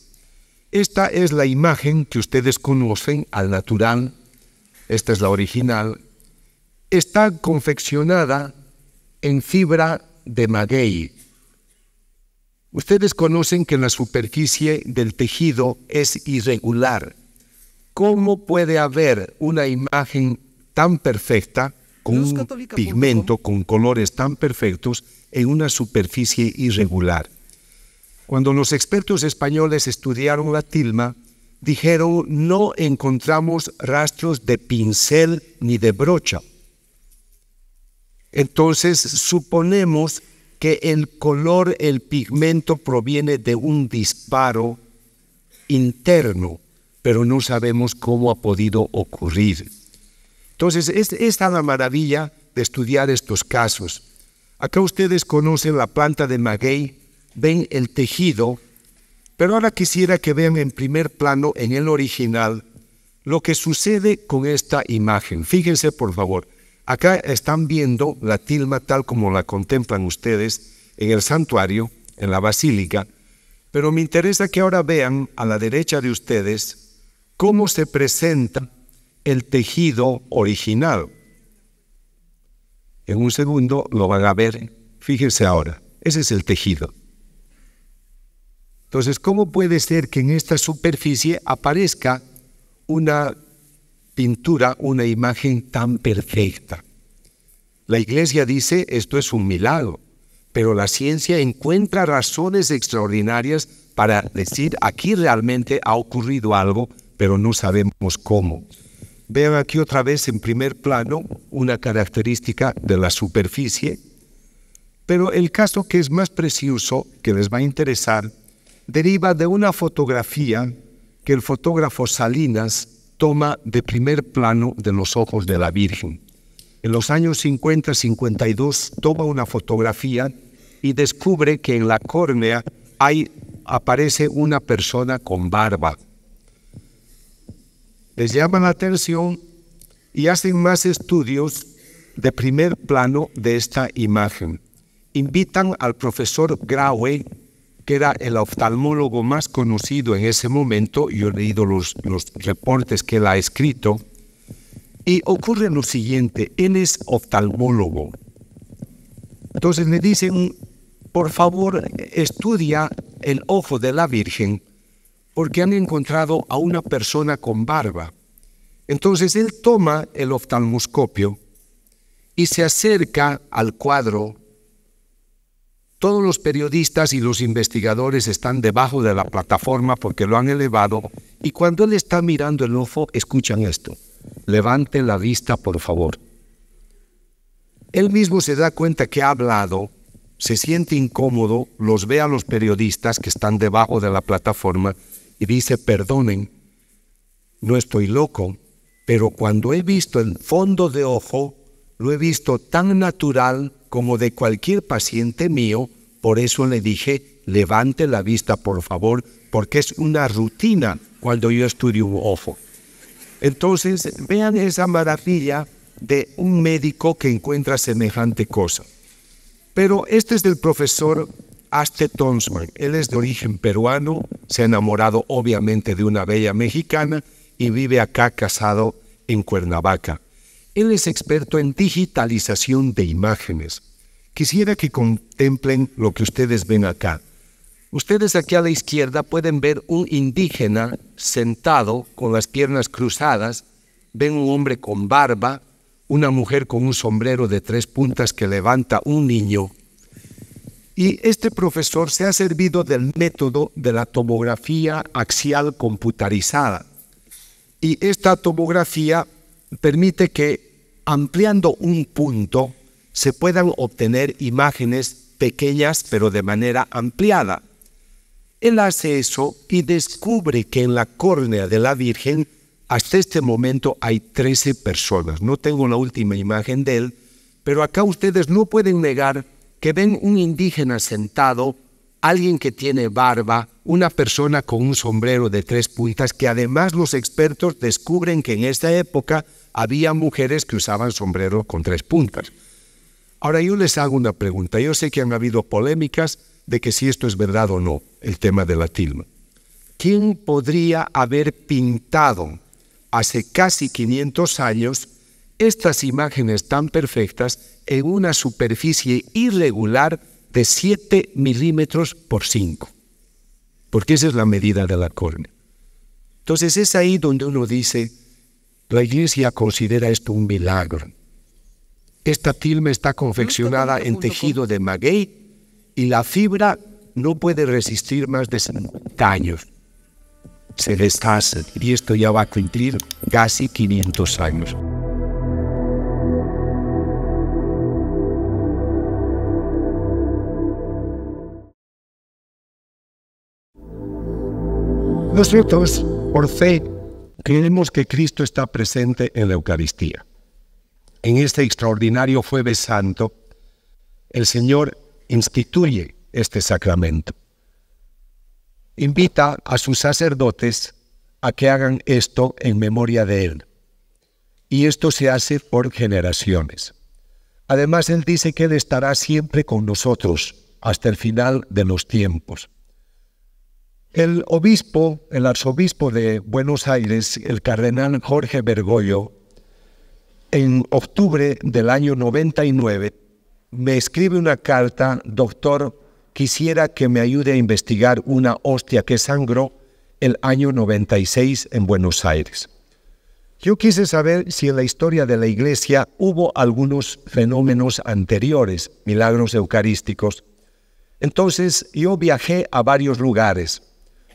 Esta es la imagen que ustedes conocen al natural, esta es la original, está confeccionada en fibra de maguey. Ustedes conocen que la superficie del tejido es irregular. ¿Cómo puede haber una imagen tan perfecta con un pigmento, con colores tan perfectos en una superficie irregular? Cuando los expertos españoles estudiaron la tilma, dijeron no encontramos rastros de pincel ni de brocha. Entonces suponemos que el color, el pigmento proviene de un disparo interno, pero no sabemos cómo ha podido ocurrir. Entonces, es, es la maravilla de estudiar estos casos. Acá ustedes conocen la planta de maguey ven el tejido, pero ahora quisiera que vean en primer plano, en el original, lo que sucede con esta imagen. Fíjense, por favor, acá están viendo la tilma tal como la contemplan ustedes en el santuario, en la basílica, pero me interesa que ahora vean a la derecha de ustedes cómo se presenta el tejido original. En un segundo lo van a ver. Fíjense ahora, ese es el tejido. Entonces, ¿cómo puede ser que en esta superficie aparezca una pintura, una imagen tan perfecta? La iglesia dice, esto es un milagro, pero la ciencia encuentra razones extraordinarias para decir, aquí realmente ha ocurrido algo, pero no sabemos cómo. Vean aquí otra vez en primer plano una característica de la superficie, pero el caso que es más precioso, que les va a interesar, deriva de una fotografía que el fotógrafo Salinas toma de primer plano de los ojos de la Virgen. En los años 50-52 toma una fotografía y descubre que en la córnea hay, aparece una persona con barba. Les llama la atención y hacen más estudios de primer plano de esta imagen. Invitan al profesor Graue que era el oftalmólogo más conocido en ese momento, y he leído los, los reportes que él ha escrito, y ocurre lo siguiente, él es oftalmólogo. Entonces le dicen, por favor, estudia el ojo de la Virgen, porque han encontrado a una persona con barba. Entonces él toma el oftalmoscopio y se acerca al cuadro todos los periodistas y los investigadores están debajo de la plataforma porque lo han elevado y cuando él está mirando el ojo, escuchan esto. Levante la vista, por favor. Él mismo se da cuenta que ha hablado, se siente incómodo, los ve a los periodistas que están debajo de la plataforma y dice, perdonen, no estoy loco, pero cuando he visto en fondo de ojo, lo he visto tan natural como de cualquier paciente mío, por eso le dije, levante la vista por favor, porque es una rutina cuando yo estudio un ojo. Entonces, vean esa maravilla de un médico que encuentra semejante cosa. Pero este es del profesor Aste Tonsman. Él es de origen peruano, se ha enamorado obviamente de una bella mexicana y vive acá casado en Cuernavaca. Él es experto en digitalización de imágenes. Quisiera que contemplen lo que ustedes ven acá. Ustedes aquí a la izquierda pueden ver un indígena sentado con las piernas cruzadas, ven un hombre con barba, una mujer con un sombrero de tres puntas que levanta un niño. Y este profesor se ha servido del método de la tomografía axial computarizada. Y esta tomografía permite que ampliando un punto se puedan obtener imágenes pequeñas pero de manera ampliada. Él hace eso y descubre que en la córnea de la Virgen hasta este momento hay 13 personas. No tengo la última imagen de él, pero acá ustedes no pueden negar que ven un indígena sentado alguien que tiene barba, una persona con un sombrero de tres puntas, que además los expertos descubren que en esta época había mujeres que usaban sombrero con tres puntas. Ahora yo les hago una pregunta. Yo sé que han habido polémicas de que si esto es verdad o no, el tema de la tilma. ¿Quién podría haber pintado hace casi 500 años estas imágenes tan perfectas en una superficie irregular de 7 milímetros por 5, porque esa es la medida de la córnea. Entonces es ahí donde uno dice, la iglesia considera esto un milagro. Esta tilma está confeccionada en tejido de maguey y la fibra no puede resistir más de 50 años. Se deshace y esto ya va a cumplir casi 500 años. Nosotros, por fe, creemos que Cristo está presente en la Eucaristía. En este extraordinario jueves santo, el Señor instituye este sacramento. Invita a sus sacerdotes a que hagan esto en memoria de Él. Y esto se hace por generaciones. Además, Él dice que Él estará siempre con nosotros hasta el final de los tiempos. El obispo, el arzobispo de Buenos Aires, el cardenal Jorge Bergoglio, en octubre del año 99, me escribe una carta, doctor, quisiera que me ayude a investigar una hostia que sangró el año 96 en Buenos Aires. Yo quise saber si en la historia de la Iglesia hubo algunos fenómenos anteriores, milagros eucarísticos. Entonces yo viajé a varios lugares,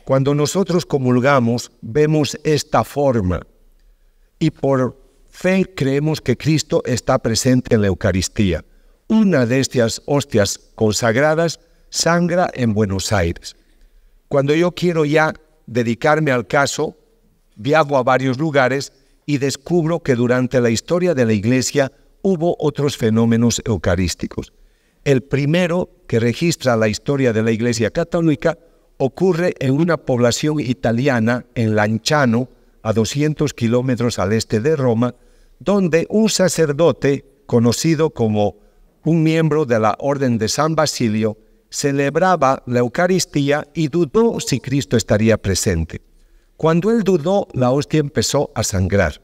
cuando nosotros comulgamos, vemos esta forma y por fe creemos que Cristo está presente en la Eucaristía. Una de estas hostias consagradas sangra en Buenos Aires. Cuando yo quiero ya dedicarme al caso, viajo a varios lugares y descubro que durante la historia de la Iglesia hubo otros fenómenos eucarísticos. El primero que registra la historia de la Iglesia Católica ocurre en una población italiana, en Lanciano, a 200 kilómetros al este de Roma, donde un sacerdote conocido como un miembro de la Orden de San Basilio celebraba la Eucaristía y dudó si Cristo estaría presente. Cuando él dudó, la hostia empezó a sangrar.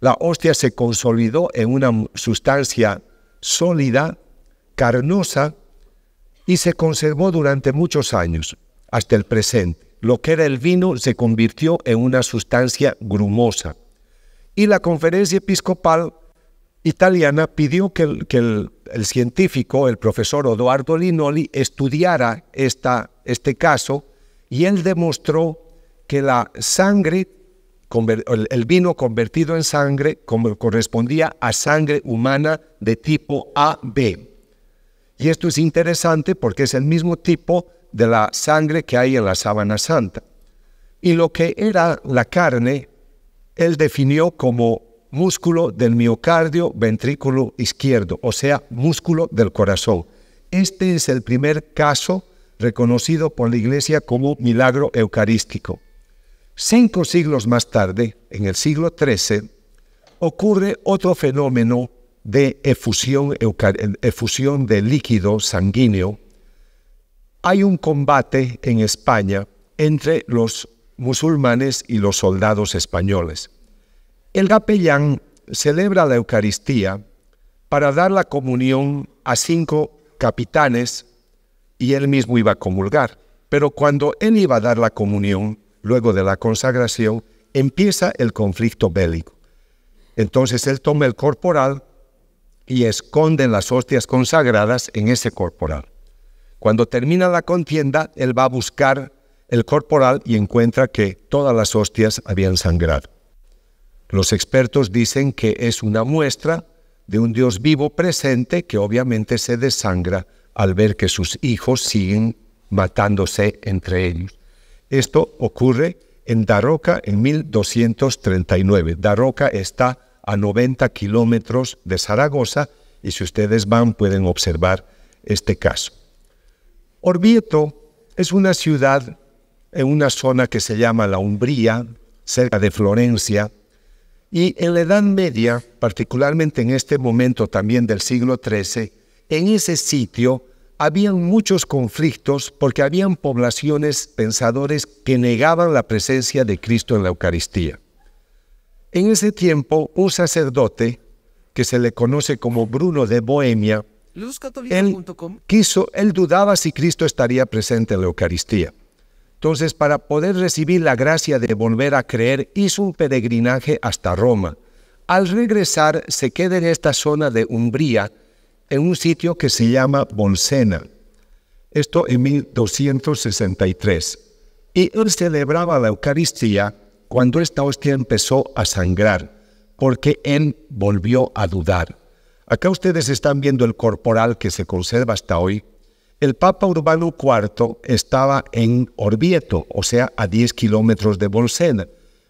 La hostia se consolidó en una sustancia sólida, carnosa, y se conservó durante muchos años hasta el presente. Lo que era el vino se convirtió en una sustancia grumosa. Y la conferencia episcopal italiana pidió que el, que el, científico, el profesor Odoardo Linoli, estudiara esta, este caso y él demostró que la sangre, el vino convertido en sangre, correspondía a sangre humana de tipo AB. Y esto es interesante porque es el mismo tipo de la sangre que hay en la sábana santa. Y lo que era la carne, él definió como músculo del miocardio ventrículo izquierdo, o sea, músculo del corazón. Este es el primer caso reconocido por la Iglesia como milagro eucarístico. Cinco siglos más tarde, en el siglo XIII, ocurre otro fenómeno de efusión, efusión de líquido sanguíneo hay un combate en España entre los musulmanes y los soldados españoles. El capellán celebra la Eucaristía para dar la comunión a cinco capitanes y él mismo iba a comulgar. Pero cuando él iba a dar la comunión, luego de la consagración, empieza el conflicto bélico. Entonces él toma el corporal y esconde las hostias consagradas en ese corporal. Cuando termina la contienda, él va a buscar el corporal y encuentra que todas las hostias habían sangrado. Los expertos dicen que es una muestra de un Dios vivo presente que obviamente se desangra al ver que sus hijos siguen matándose entre ellos. Esto ocurre en Daroca en 1239. Daroca está a 90 kilómetros de Zaragoza y si ustedes van pueden observar este caso. Orvieto es una ciudad en una zona que se llama la Umbría, cerca de Florencia, y en la Edad Media, particularmente en este momento también del siglo XIII, en ese sitio habían muchos conflictos porque habían poblaciones pensadores que negaban la presencia de Cristo en la Eucaristía. En ese tiempo, un sacerdote, que se le conoce como Bruno de Bohemia, él quiso, él dudaba si Cristo estaría presente en la Eucaristía. Entonces, para poder recibir la gracia de volver a creer, hizo un peregrinaje hasta Roma. Al regresar, se queda en esta zona de Umbría, en un sitio que se llama Bolsena. Esto en 1263. Y él celebraba la Eucaristía cuando esta hostia empezó a sangrar, porque él volvió a dudar. Acá ustedes están viendo el corporal que se conserva hasta hoy. El Papa Urbano IV estaba en Orvieto, o sea, a 10 kilómetros de Bolsena.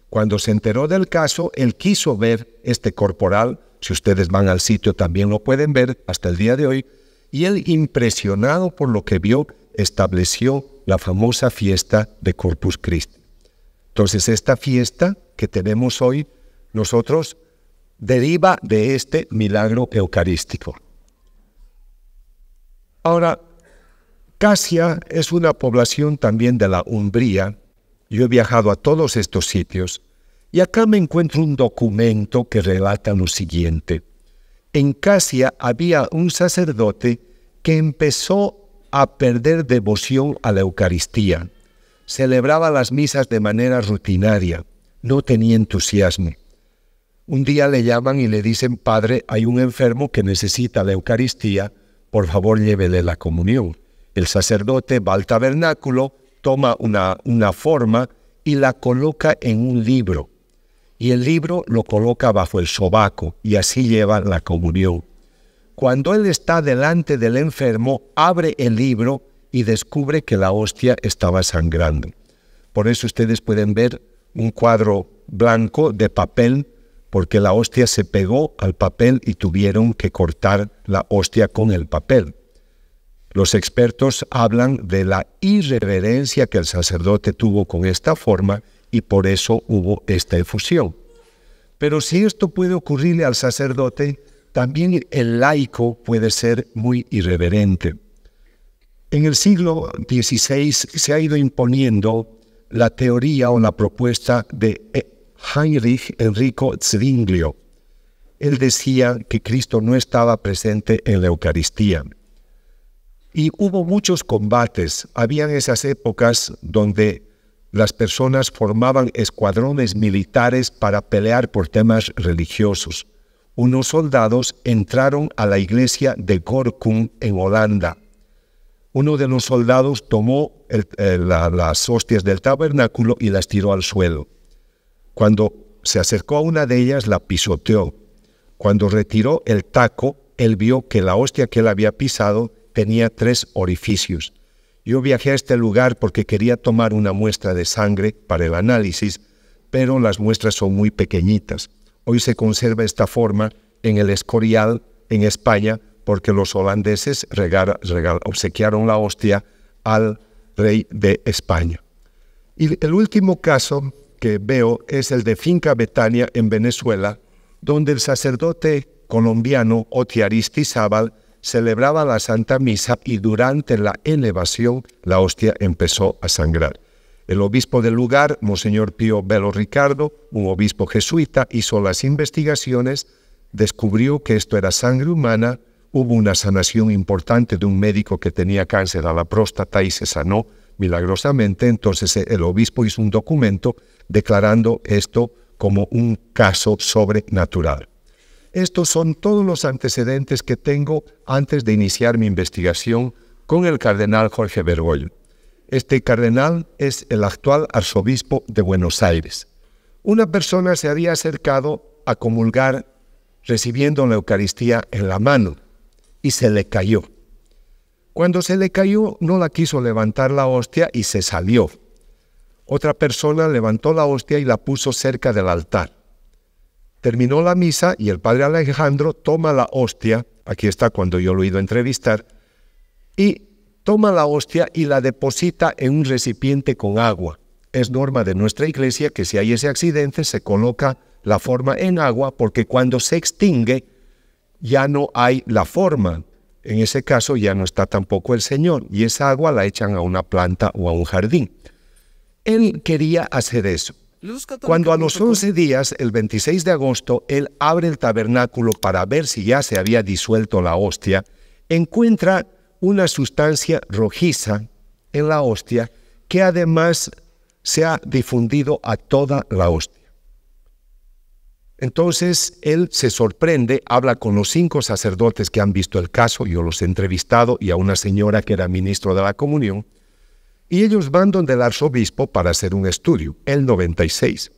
Cuando se enteró del caso, él quiso ver este corporal. Si ustedes van al sitio también lo pueden ver hasta el día de hoy. Y él, impresionado por lo que vio, estableció la famosa fiesta de Corpus Christi. Entonces, esta fiesta que tenemos hoy, nosotros deriva de este milagro eucarístico. Ahora, Casia es una población también de la Umbría. Yo he viajado a todos estos sitios y acá me encuentro un documento que relata lo siguiente. En Casia había un sacerdote que empezó a perder devoción a la Eucaristía. Celebraba las misas de manera rutinaria, no tenía entusiasmo. Un día le llaman y le dicen, Padre, hay un enfermo que necesita la Eucaristía, por favor llévele la comunión. El sacerdote va al tabernáculo, toma una, una forma y la coloca en un libro. Y el libro lo coloca bajo el sobaco y así lleva la comunión. Cuando él está delante del enfermo, abre el libro y descubre que la hostia estaba sangrando. Por eso ustedes pueden ver un cuadro blanco de papel porque la hostia se pegó al papel y tuvieron que cortar la hostia con el papel. Los expertos hablan de la irreverencia que el sacerdote tuvo con esta forma y por eso hubo esta efusión. Pero si esto puede ocurrirle al sacerdote, también el laico puede ser muy irreverente. En el siglo XVI se ha ido imponiendo la teoría o la propuesta de Heinrich Enrico Zwinglio. Él decía que Cristo no estaba presente en la Eucaristía. Y hubo muchos combates. Habían esas épocas donde las personas formaban escuadrones militares para pelear por temas religiosos. Unos soldados entraron a la iglesia de Gorkum en Holanda. Uno de los soldados tomó eh, las hostias del tabernáculo y las tiró al suelo. Cuando se acercó a una de ellas, la pisoteó. Cuando retiró el taco, él vio que la hostia que él había pisado tenía tres orificios. Yo viajé a este lugar porque quería tomar una muestra de sangre para el análisis, pero las muestras son muy pequeñitas. Hoy se conserva esta forma en el Escorial, en España, porque los holandeses obsequiaron la hostia al rey de España. Y el último caso que veo es el de Finca Betania en Venezuela, donde el sacerdote colombiano Otiaristizábal celebraba la Santa Misa y durante la elevación la hostia empezó a sangrar. El obispo del lugar, Monseñor Pío Belo Ricardo, un obispo jesuita, hizo las investigaciones, descubrió que esto era sangre humana, hubo una sanación importante de un médico que tenía cáncer a la próstata y se sanó, Milagrosamente, entonces eh, el obispo hizo un documento declarando esto como un caso sobrenatural. Estos son todos los antecedentes que tengo antes de iniciar mi investigación con el cardenal Jorge Bergoglio. Este cardenal es el actual arzobispo de Buenos Aires. Una persona se había acercado a comulgar recibiendo la Eucaristía en la mano y se le cayó. Cuando se le cayó, no la quiso levantar la hostia y se salió. Otra persona levantó la hostia y la puso cerca del altar. Terminó la misa y el padre Alejandro toma la hostia, aquí está cuando yo lo he ido a entrevistar, y toma la hostia y la deposita en un recipiente con agua. Es norma de nuestra iglesia que si hay ese accidente se coloca la forma en agua porque cuando se extingue ya no hay la forma, en ese caso ya no está tampoco el Señor y esa agua la echan a una planta o a un jardín. Él quería hacer eso. Cuando a los 11 días, el 26 de agosto, él abre el tabernáculo para ver si ya se había disuelto la hostia, encuentra una sustancia rojiza en la hostia que además se ha difundido a toda la hostia. Entonces él se sorprende, habla con los cinco sacerdotes que han visto el caso, yo los he entrevistado, y a una señora que era ministro de la comunión, y ellos van donde el arzobispo para hacer un estudio, el 96.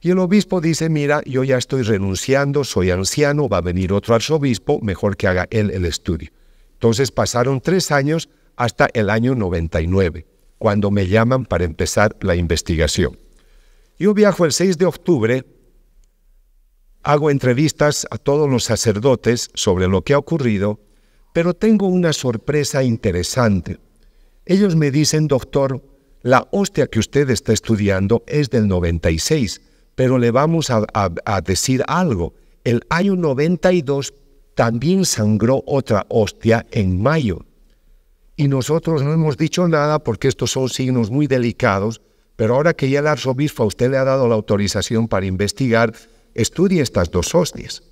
Y el obispo dice, mira, yo ya estoy renunciando, soy anciano, va a venir otro arzobispo, mejor que haga él el estudio. Entonces pasaron tres años hasta el año 99, cuando me llaman para empezar la investigación. Yo viajo el 6 de octubre Hago entrevistas a todos los sacerdotes sobre lo que ha ocurrido, pero tengo una sorpresa interesante. Ellos me dicen, doctor, la hostia que usted está estudiando es del 96, pero le vamos a, decir algo. El año 92 también sangró otra hostia en mayo. Y nosotros no hemos dicho nada porque estos son signos muy delicados, pero ahora que ya el arzobispo a usted le ha dado la autorización para investigar, Estudie estas dos hostias.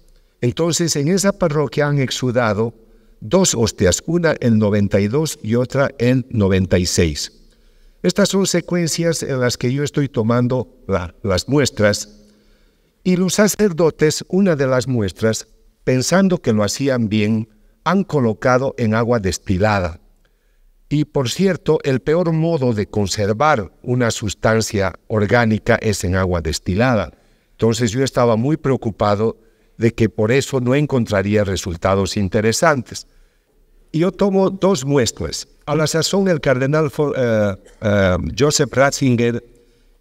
Entonces, en esa parroquia han exudado dos hostias, una en 92 y otra en 96. Estas son secuencias en las que yo estoy tomando las muestras y los sacerdotes, una de las muestras, pensando que lo hacían bien, han colocado en agua destilada. Y por cierto, el peor modo de conservar una sustancia orgánica es en agua destilada. Entonces yo estaba muy preocupado de que por eso no encontraría resultados interesantes. Y yo tomo dos muestras. A la sazón, el cardenal eh, eh, Joseph Ratzinger,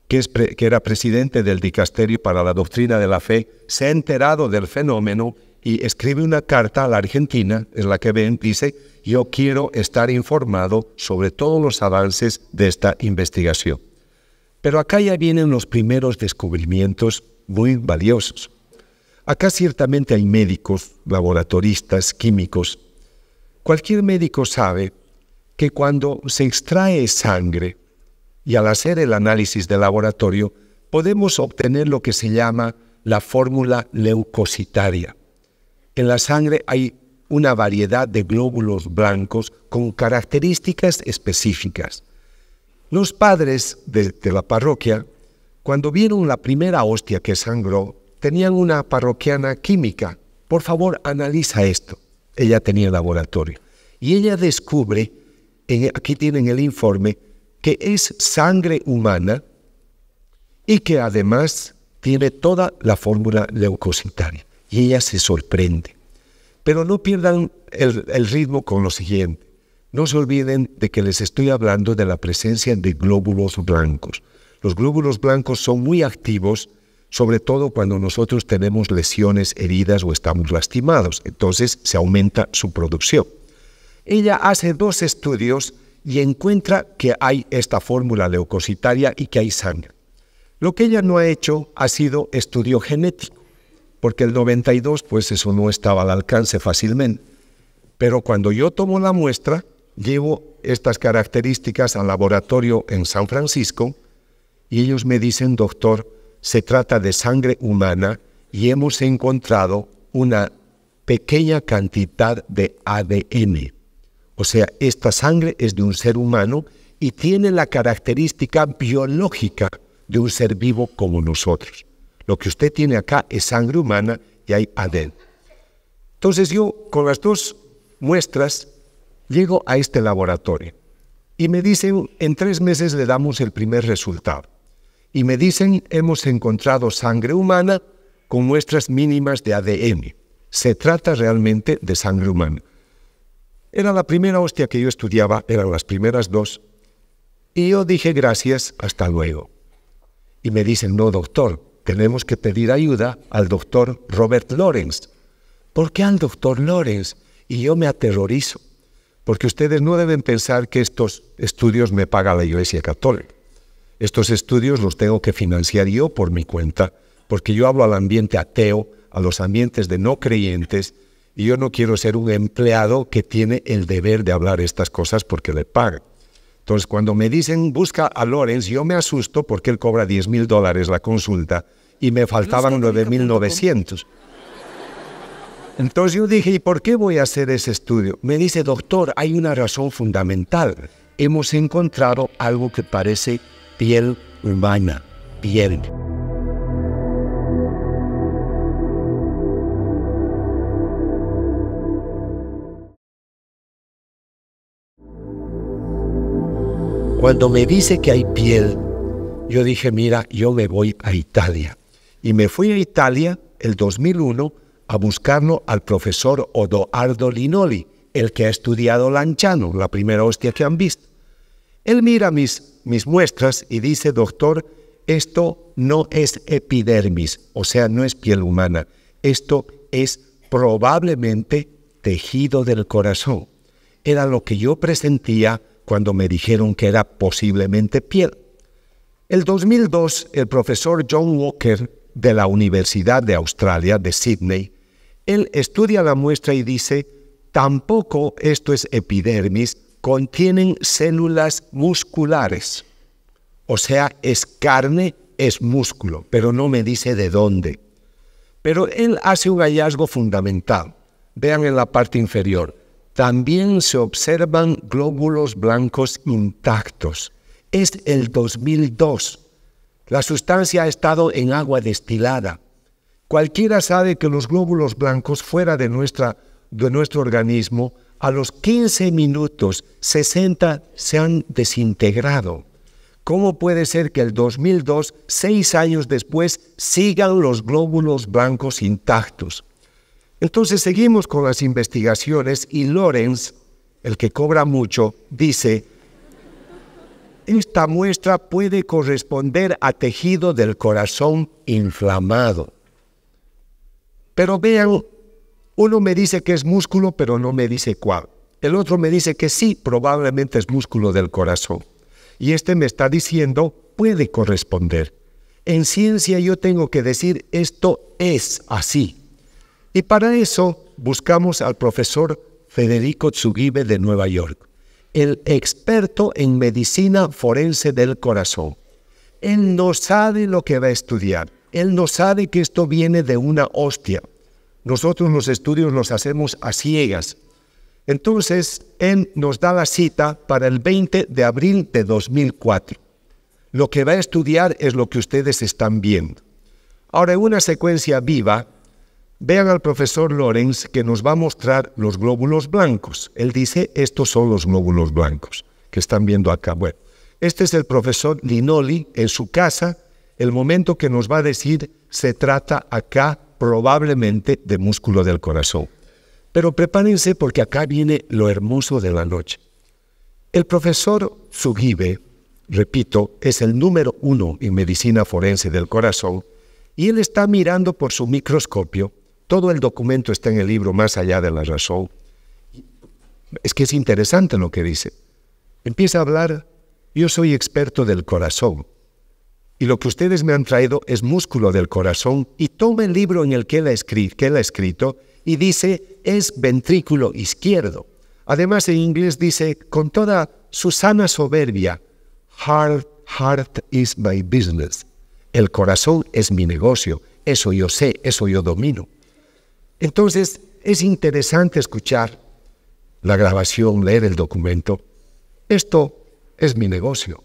que, que era presidente del Dicasterio para la Doctrina de la Fe, se ha enterado del fenómeno y escribe una carta a la Argentina en la que ven, dice, yo quiero estar informado sobre todos los avances de esta investigación. Pero acá ya vienen los primeros descubrimientos muy valiosos. Acá ciertamente hay médicos, laboratoristas, químicos. Cualquier médico sabe que cuando se extrae sangre y al hacer el análisis de laboratorio, podemos obtener lo que se llama la fórmula leucocitaria. En la sangre hay una variedad de glóbulos blancos con características específicas. Los padres de, de la parroquia cuando vieron la primera hostia que sangró, tenían una parroquiana química. Por favor, analiza esto. Ella tenía laboratorio. Y ella descubre, aquí tienen el informe, que es sangre humana y que además tiene toda la fórmula leucocitaria. Y ella se sorprende. Pero no pierdan el, ritmo con lo siguiente. No se olviden de que les estoy hablando de la presencia de glóbulos blancos. Los glóbulos blancos son muy activos, sobre todo cuando nosotros tenemos lesiones, heridas o estamos lastimados. Entonces se aumenta su producción. Ella hace dos estudios y encuentra que hay esta fórmula leucocitaria y que hay sangre. Lo que ella no ha hecho ha sido estudio genético, porque el 92, pues eso no estaba al alcance fácilmente. Pero cuando yo tomo la muestra, llevo estas características al laboratorio en San Francisco y ellos me dicen, doctor, se trata de sangre humana y hemos encontrado una pequeña cantidad de ADN. O sea, esta sangre es de un ser humano y tiene la característica biológica de un ser vivo como nosotros. Lo que usted tiene acá es sangre humana y hay ADN. Entonces yo con las dos muestras llego a este laboratorio y me dicen, en tres meses le damos el primer resultado y me dicen hemos encontrado sangre humana con muestras mínimas de ADN. Se trata realmente de sangre humana. Era la primera hostia que yo estudiaba, eran las primeras dos, y yo dije gracias, hasta luego. Y me dicen, no, doctor, tenemos que pedir ayuda al doctor Robert Lawrence. ¿Por qué al doctor Lawrence? Y yo me aterrorizo, porque ustedes no deben pensar que estos estudios me paga la Iglesia Católica estos estudios los tengo que financiar yo por mi cuenta, porque yo hablo al ambiente ateo, a los ambientes de no creyentes, y yo no quiero ser un empleado que tiene el deber de hablar estas cosas porque le pagan. Entonces, cuando me dicen, busca a Lorenz, yo me asusto porque él cobra 10 mil dólares la consulta y me faltaban 9.900. Entonces yo dije, ¿y por qué voy a hacer ese estudio? Me dice, doctor, hay una razón fundamental. Hemos encontrado algo que parece piel humana, piel. Cuando me dice que hay piel, yo dije, mira, yo me voy a Italia. Y me fui a Italia el 2001 a buscarlo al profesor Odoardo Linoli, el que ha estudiado Lanciano, la primera hostia que han visto. Él mira mis, mis muestras y dice, doctor, esto no es epidermis, o sea, no es piel humana, esto es probablemente tejido del corazón. Era lo que yo presentía cuando me dijeron que era posiblemente piel. El 2002, el profesor John Walker de la Universidad de Australia, de Sydney, él estudia la muestra y dice, tampoco esto es epidermis, contienen células musculares. O sea, es carne, es músculo, pero no me dice de dónde. Pero él hace un hallazgo fundamental. Vean en la parte inferior. También se observan glóbulos blancos intactos. Es el 2002. La sustancia ha estado en agua destilada. Cualquiera sabe que los glóbulos blancos fuera de, nuestra, de nuestro organismo a los 15 minutos 60 se han desintegrado. ¿Cómo puede ser que el 2002, seis años después, sigan los glóbulos blancos intactos? Entonces seguimos con las investigaciones y Lorenz, el que cobra mucho, dice, esta muestra puede corresponder a tejido del corazón inflamado. Pero vean uno me dice que es músculo, pero no me dice cuál. El otro me dice que sí, probablemente es músculo del corazón. Y este me está diciendo, puede corresponder. En ciencia yo tengo que decir, esto es así. Y para eso buscamos al profesor Federico Tsugibe de Nueva York, el experto en medicina forense del corazón. Él no sabe lo que va a estudiar. Él no sabe que esto viene de una hostia. Nosotros los estudios los hacemos a ciegas. Entonces, él nos da la cita para el 20 de abril de 2004. Lo que va a estudiar es lo que ustedes están viendo. Ahora, en una secuencia viva, vean al profesor Lorenz que nos va a mostrar los glóbulos blancos. Él dice, estos son los glóbulos blancos que están viendo acá. Bueno, este es el profesor Linoli en su casa, el momento que nos va a decir, se trata acá probablemente de músculo del corazón. Pero prepárense porque acá viene lo hermoso de la noche. El profesor Sugibe, repito, es el número uno en medicina forense del corazón y él está mirando por su microscopio. Todo el documento está en el libro Más allá de la razón. Es que es interesante lo que dice. Empieza a hablar, yo soy experto del corazón, y lo que ustedes me han traído es músculo del corazón. Y toma el libro en el que él ha, escrito, que ha escrito y dice, es ventrículo izquierdo. Además, en inglés dice, con toda su sana soberbia, heart, heart is my business. El corazón es mi negocio. Eso yo sé, eso yo domino. Entonces, es interesante escuchar la grabación, leer el documento. Esto es mi negocio.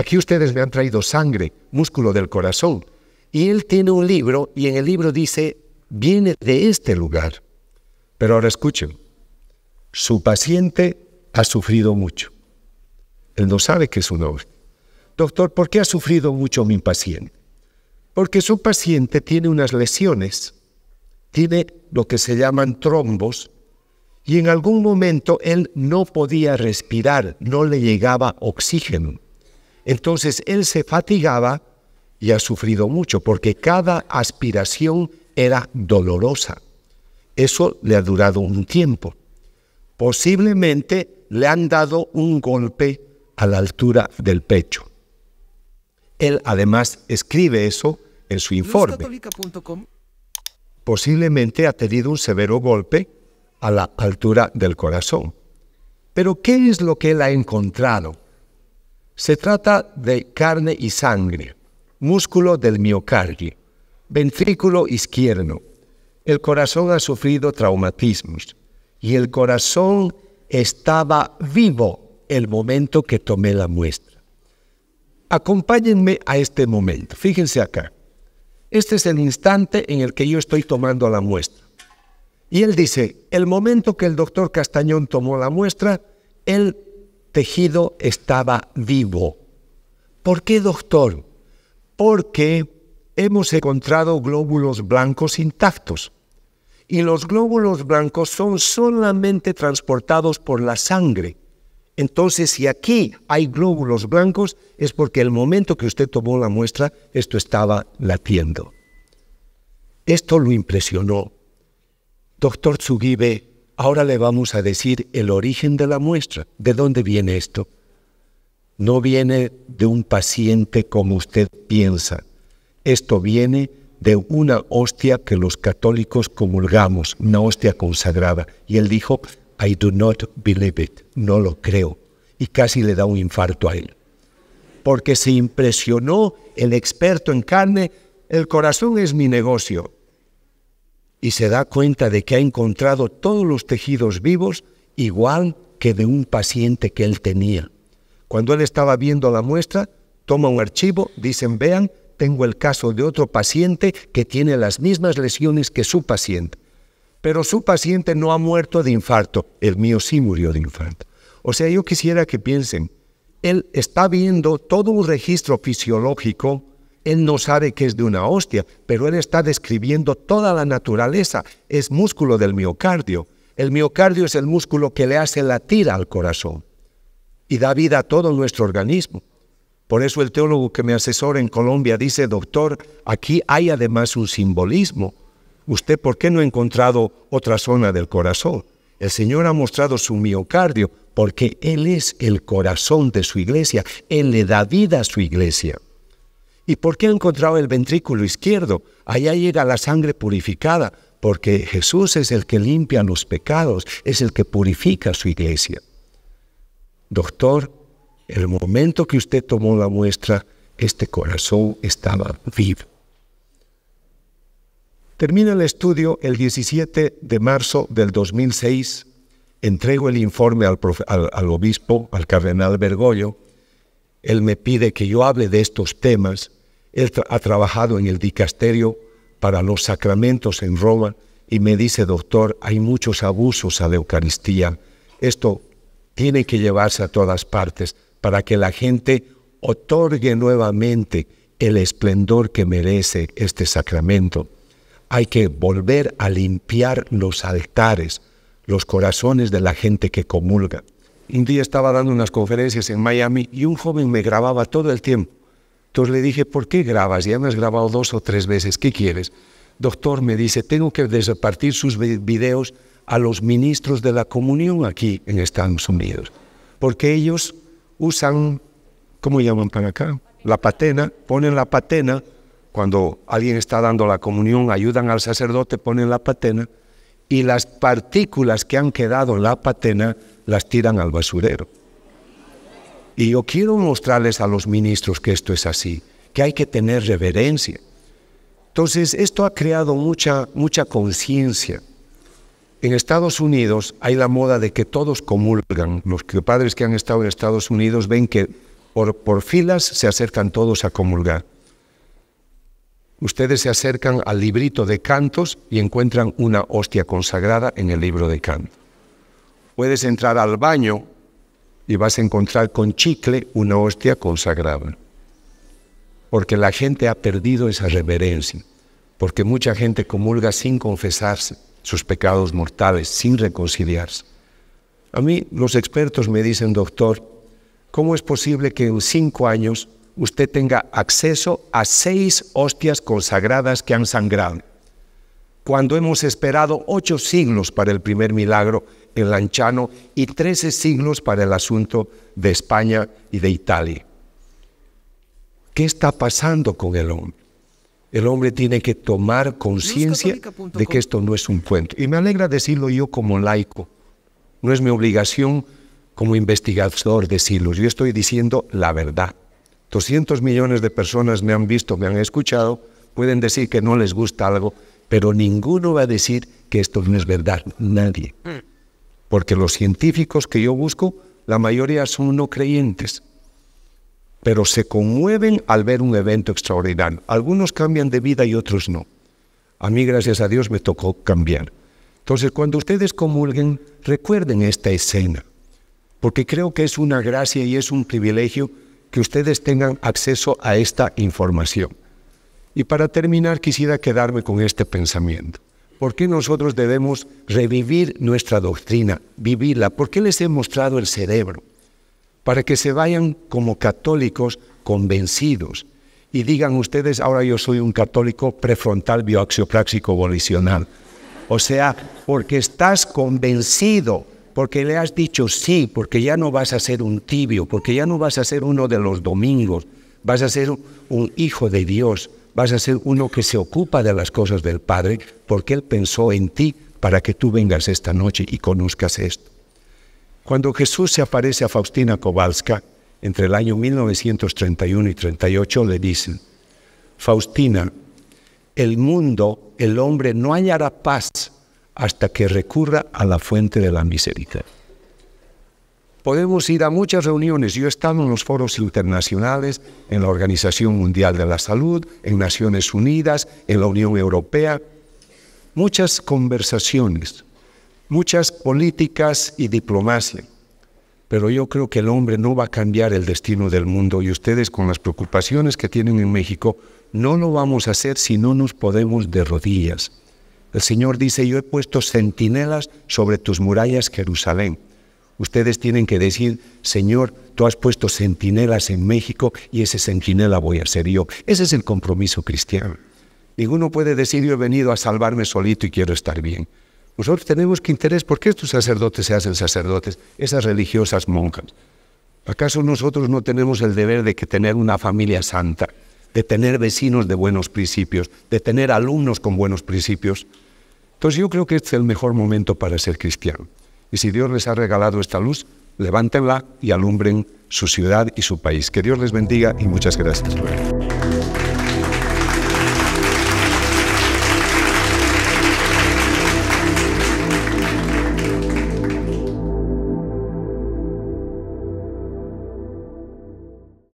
Aquí ustedes me han traído sangre, músculo del corazón. Y él tiene un libro y en el libro dice, viene de este lugar. Pero ahora escuchen, su paciente ha sufrido mucho. Él no sabe que es un hombre. Doctor, ¿por qué ha sufrido mucho mi paciente? Porque su paciente tiene unas lesiones, tiene lo que se llaman trombos, y en algún momento él no podía respirar, no le llegaba oxígeno. Entonces él se fatigaba y ha sufrido mucho porque cada aspiración era dolorosa. Eso le ha durado un tiempo. Posiblemente le han dado un golpe a la altura del pecho. Él además escribe eso en su informe. Posiblemente ha tenido un severo golpe a la altura del corazón. Pero ¿qué es lo que él ha encontrado? Se trata de carne y sangre, músculo del miocardio, ventrículo izquierdo. El corazón ha sufrido traumatismos y el corazón estaba vivo el momento que tomé la muestra. Acompáñenme a este momento. Fíjense acá. Este es el instante en el que yo estoy tomando la muestra. Y él dice, el momento que el doctor Castañón tomó la muestra, él tejido estaba vivo. ¿Por qué, doctor? Porque hemos encontrado glóbulos blancos intactos. Y los glóbulos blancos son solamente transportados por la sangre. Entonces, si aquí hay glóbulos blancos, es porque el momento que usted tomó la muestra, esto estaba latiendo. Esto lo impresionó. Doctor Tsugibe Ahora le vamos a decir el origen de la muestra. ¿De dónde viene esto? No viene de un paciente como usted piensa. Esto viene de una hostia que los católicos comulgamos, una hostia consagrada. Y él dijo, I do not believe it, no lo creo. Y casi le da un infarto a él. Porque se impresionó el experto en carne, el corazón es mi negocio y se da cuenta de que ha encontrado todos los tejidos vivos igual que de un paciente que él tenía. Cuando él estaba viendo la muestra, toma un archivo, dicen, vean, tengo el caso de otro paciente que tiene las mismas lesiones que su paciente. Pero su paciente no ha muerto de infarto, el mío sí murió de infarto. O sea, yo quisiera que piensen, él está viendo todo un registro fisiológico él no sabe que es de una hostia, pero él está describiendo toda la naturaleza. Es músculo del miocardio. El miocardio es el músculo que le hace latir al corazón y da vida a todo nuestro organismo. Por eso el teólogo que me asesora en Colombia dice, doctor, aquí hay además un simbolismo. ¿Usted por qué no ha encontrado otra zona del corazón? El Señor ha mostrado su miocardio porque Él es el corazón de su iglesia. Él le da vida a su iglesia. ¿Y por qué ha encontrado el ventrículo izquierdo? Allá llega la sangre purificada, porque Jesús es el que limpia los pecados, es el que purifica su iglesia. Doctor, el momento que usted tomó la muestra, este corazón estaba vivo. Termina el estudio el 17 de marzo del 2006. Entrego el informe al, al obispo, al cardenal Bergoglio. Él me pide que yo hable de estos temas él ha trabajado en el dicasterio para los sacramentos en Roma y me dice, doctor, hay muchos abusos a la Eucaristía. Esto tiene que llevarse a todas partes para que la gente otorgue nuevamente el esplendor que merece este sacramento. Hay que volver a limpiar los altares, los corazones de la gente que comulga. Un día estaba dando unas conferencias en Miami y un joven me grababa todo el tiempo entonces le dije, ¿por qué grabas? Ya me has grabado dos o tres veces, ¿qué quieres? Doctor, me dice, tengo que repartir sus videos a los ministros de la comunión aquí en Estados Unidos, porque ellos usan, ¿cómo llaman para acá? La patena, ponen la patena, cuando alguien está dando la comunión, ayudan al sacerdote, ponen la patena, y las partículas que han quedado en la patena las tiran al basurero. Y yo quiero mostrarles a los ministros que esto es así, que hay que tener reverencia. Entonces, esto ha creado mucha, mucha conciencia. En Estados Unidos hay la moda de que todos comulgan. Los padres que han estado en Estados Unidos ven que por, por filas se acercan todos a comulgar. Ustedes se acercan al librito de cantos y encuentran una hostia consagrada en el libro de canto. Puedes entrar al baño y vas a encontrar con chicle una hostia consagrada. Porque la gente ha perdido esa reverencia, porque mucha gente comulga sin confesarse sus pecados mortales, sin reconciliarse. A mí los expertos me dicen, doctor, ¿cómo es posible que en cinco años usted tenga acceso a seis hostias consagradas que han sangrado? Cuando hemos esperado ocho siglos para el primer milagro en Lanchano y trece siglos para el asunto de España y de Italia. ¿Qué está pasando con el hombre? El hombre tiene que tomar conciencia de que esto no es un cuento. Y me alegra decirlo yo como laico. No es mi obligación como investigador decirlo. Yo estoy diciendo la verdad. 200 millones de personas me han visto, me han escuchado, pueden decir que no les gusta algo, pero ninguno va a decir que esto no es verdad. Nadie. Mm porque los científicos que yo busco, la mayoría son no creyentes, pero se conmueven al ver un evento extraordinario. Algunos cambian de vida y otros no. A mí, gracias a Dios, me tocó cambiar. Entonces, cuando ustedes comulguen, recuerden esta escena, porque creo que es una gracia y es un privilegio que ustedes tengan acceso a esta información. Y para terminar, quisiera quedarme con este pensamiento. ¿por qué nosotros debemos revivir nuestra doctrina, vivirla? ¿Por qué les he mostrado el cerebro? Para que se vayan como católicos convencidos y digan ustedes, ahora yo soy un católico prefrontal bioaxiopráxico volicional. O sea, porque estás convencido, porque le has dicho sí, porque ya no vas a ser un tibio, porque ya no vas a ser uno de los domingos, vas a ser un hijo de Dios, vas a ser uno que se ocupa de las cosas del Padre, porque Él pensó en ti para que tú vengas esta noche y conozcas esto. Cuando Jesús se aparece a Faustina Kowalska, entre el año 1931 y 38, le dicen, Faustina, el mundo, el hombre no hallará paz hasta que recurra a la fuente de la misericordia. Podemos ir a muchas reuniones. Yo he estado en los foros internacionales, en la Organización Mundial de la Salud, en Naciones Unidas, en la Unión Europea. Muchas conversaciones, muchas políticas y diplomacia. Pero yo creo que el hombre no va a cambiar el destino del mundo y ustedes con las preocupaciones que tienen en México no lo vamos a hacer si no nos podemos de rodillas. El Señor dice, yo he puesto centinelas sobre tus murallas, Jerusalén. Ustedes tienen que decir, Señor, tú has puesto centinelas en México y ese centinela voy a ser yo. Ese es el compromiso cristiano. Ninguno puede decir, yo he venido a salvarme solito y quiero estar bien. Nosotros tenemos que interés, ¿por qué estos sacerdotes se hacen sacerdotes? Esas religiosas monjas. ¿Acaso nosotros no tenemos el deber de tener una familia santa, de tener vecinos de buenos principios, de tener alumnos con buenos principios? Entonces yo creo que este es el mejor momento para ser cristiano. Y si Dios les ha regalado esta luz, levántenla y alumbren su ciudad y su país. Que Dios les bendiga y muchas gracias.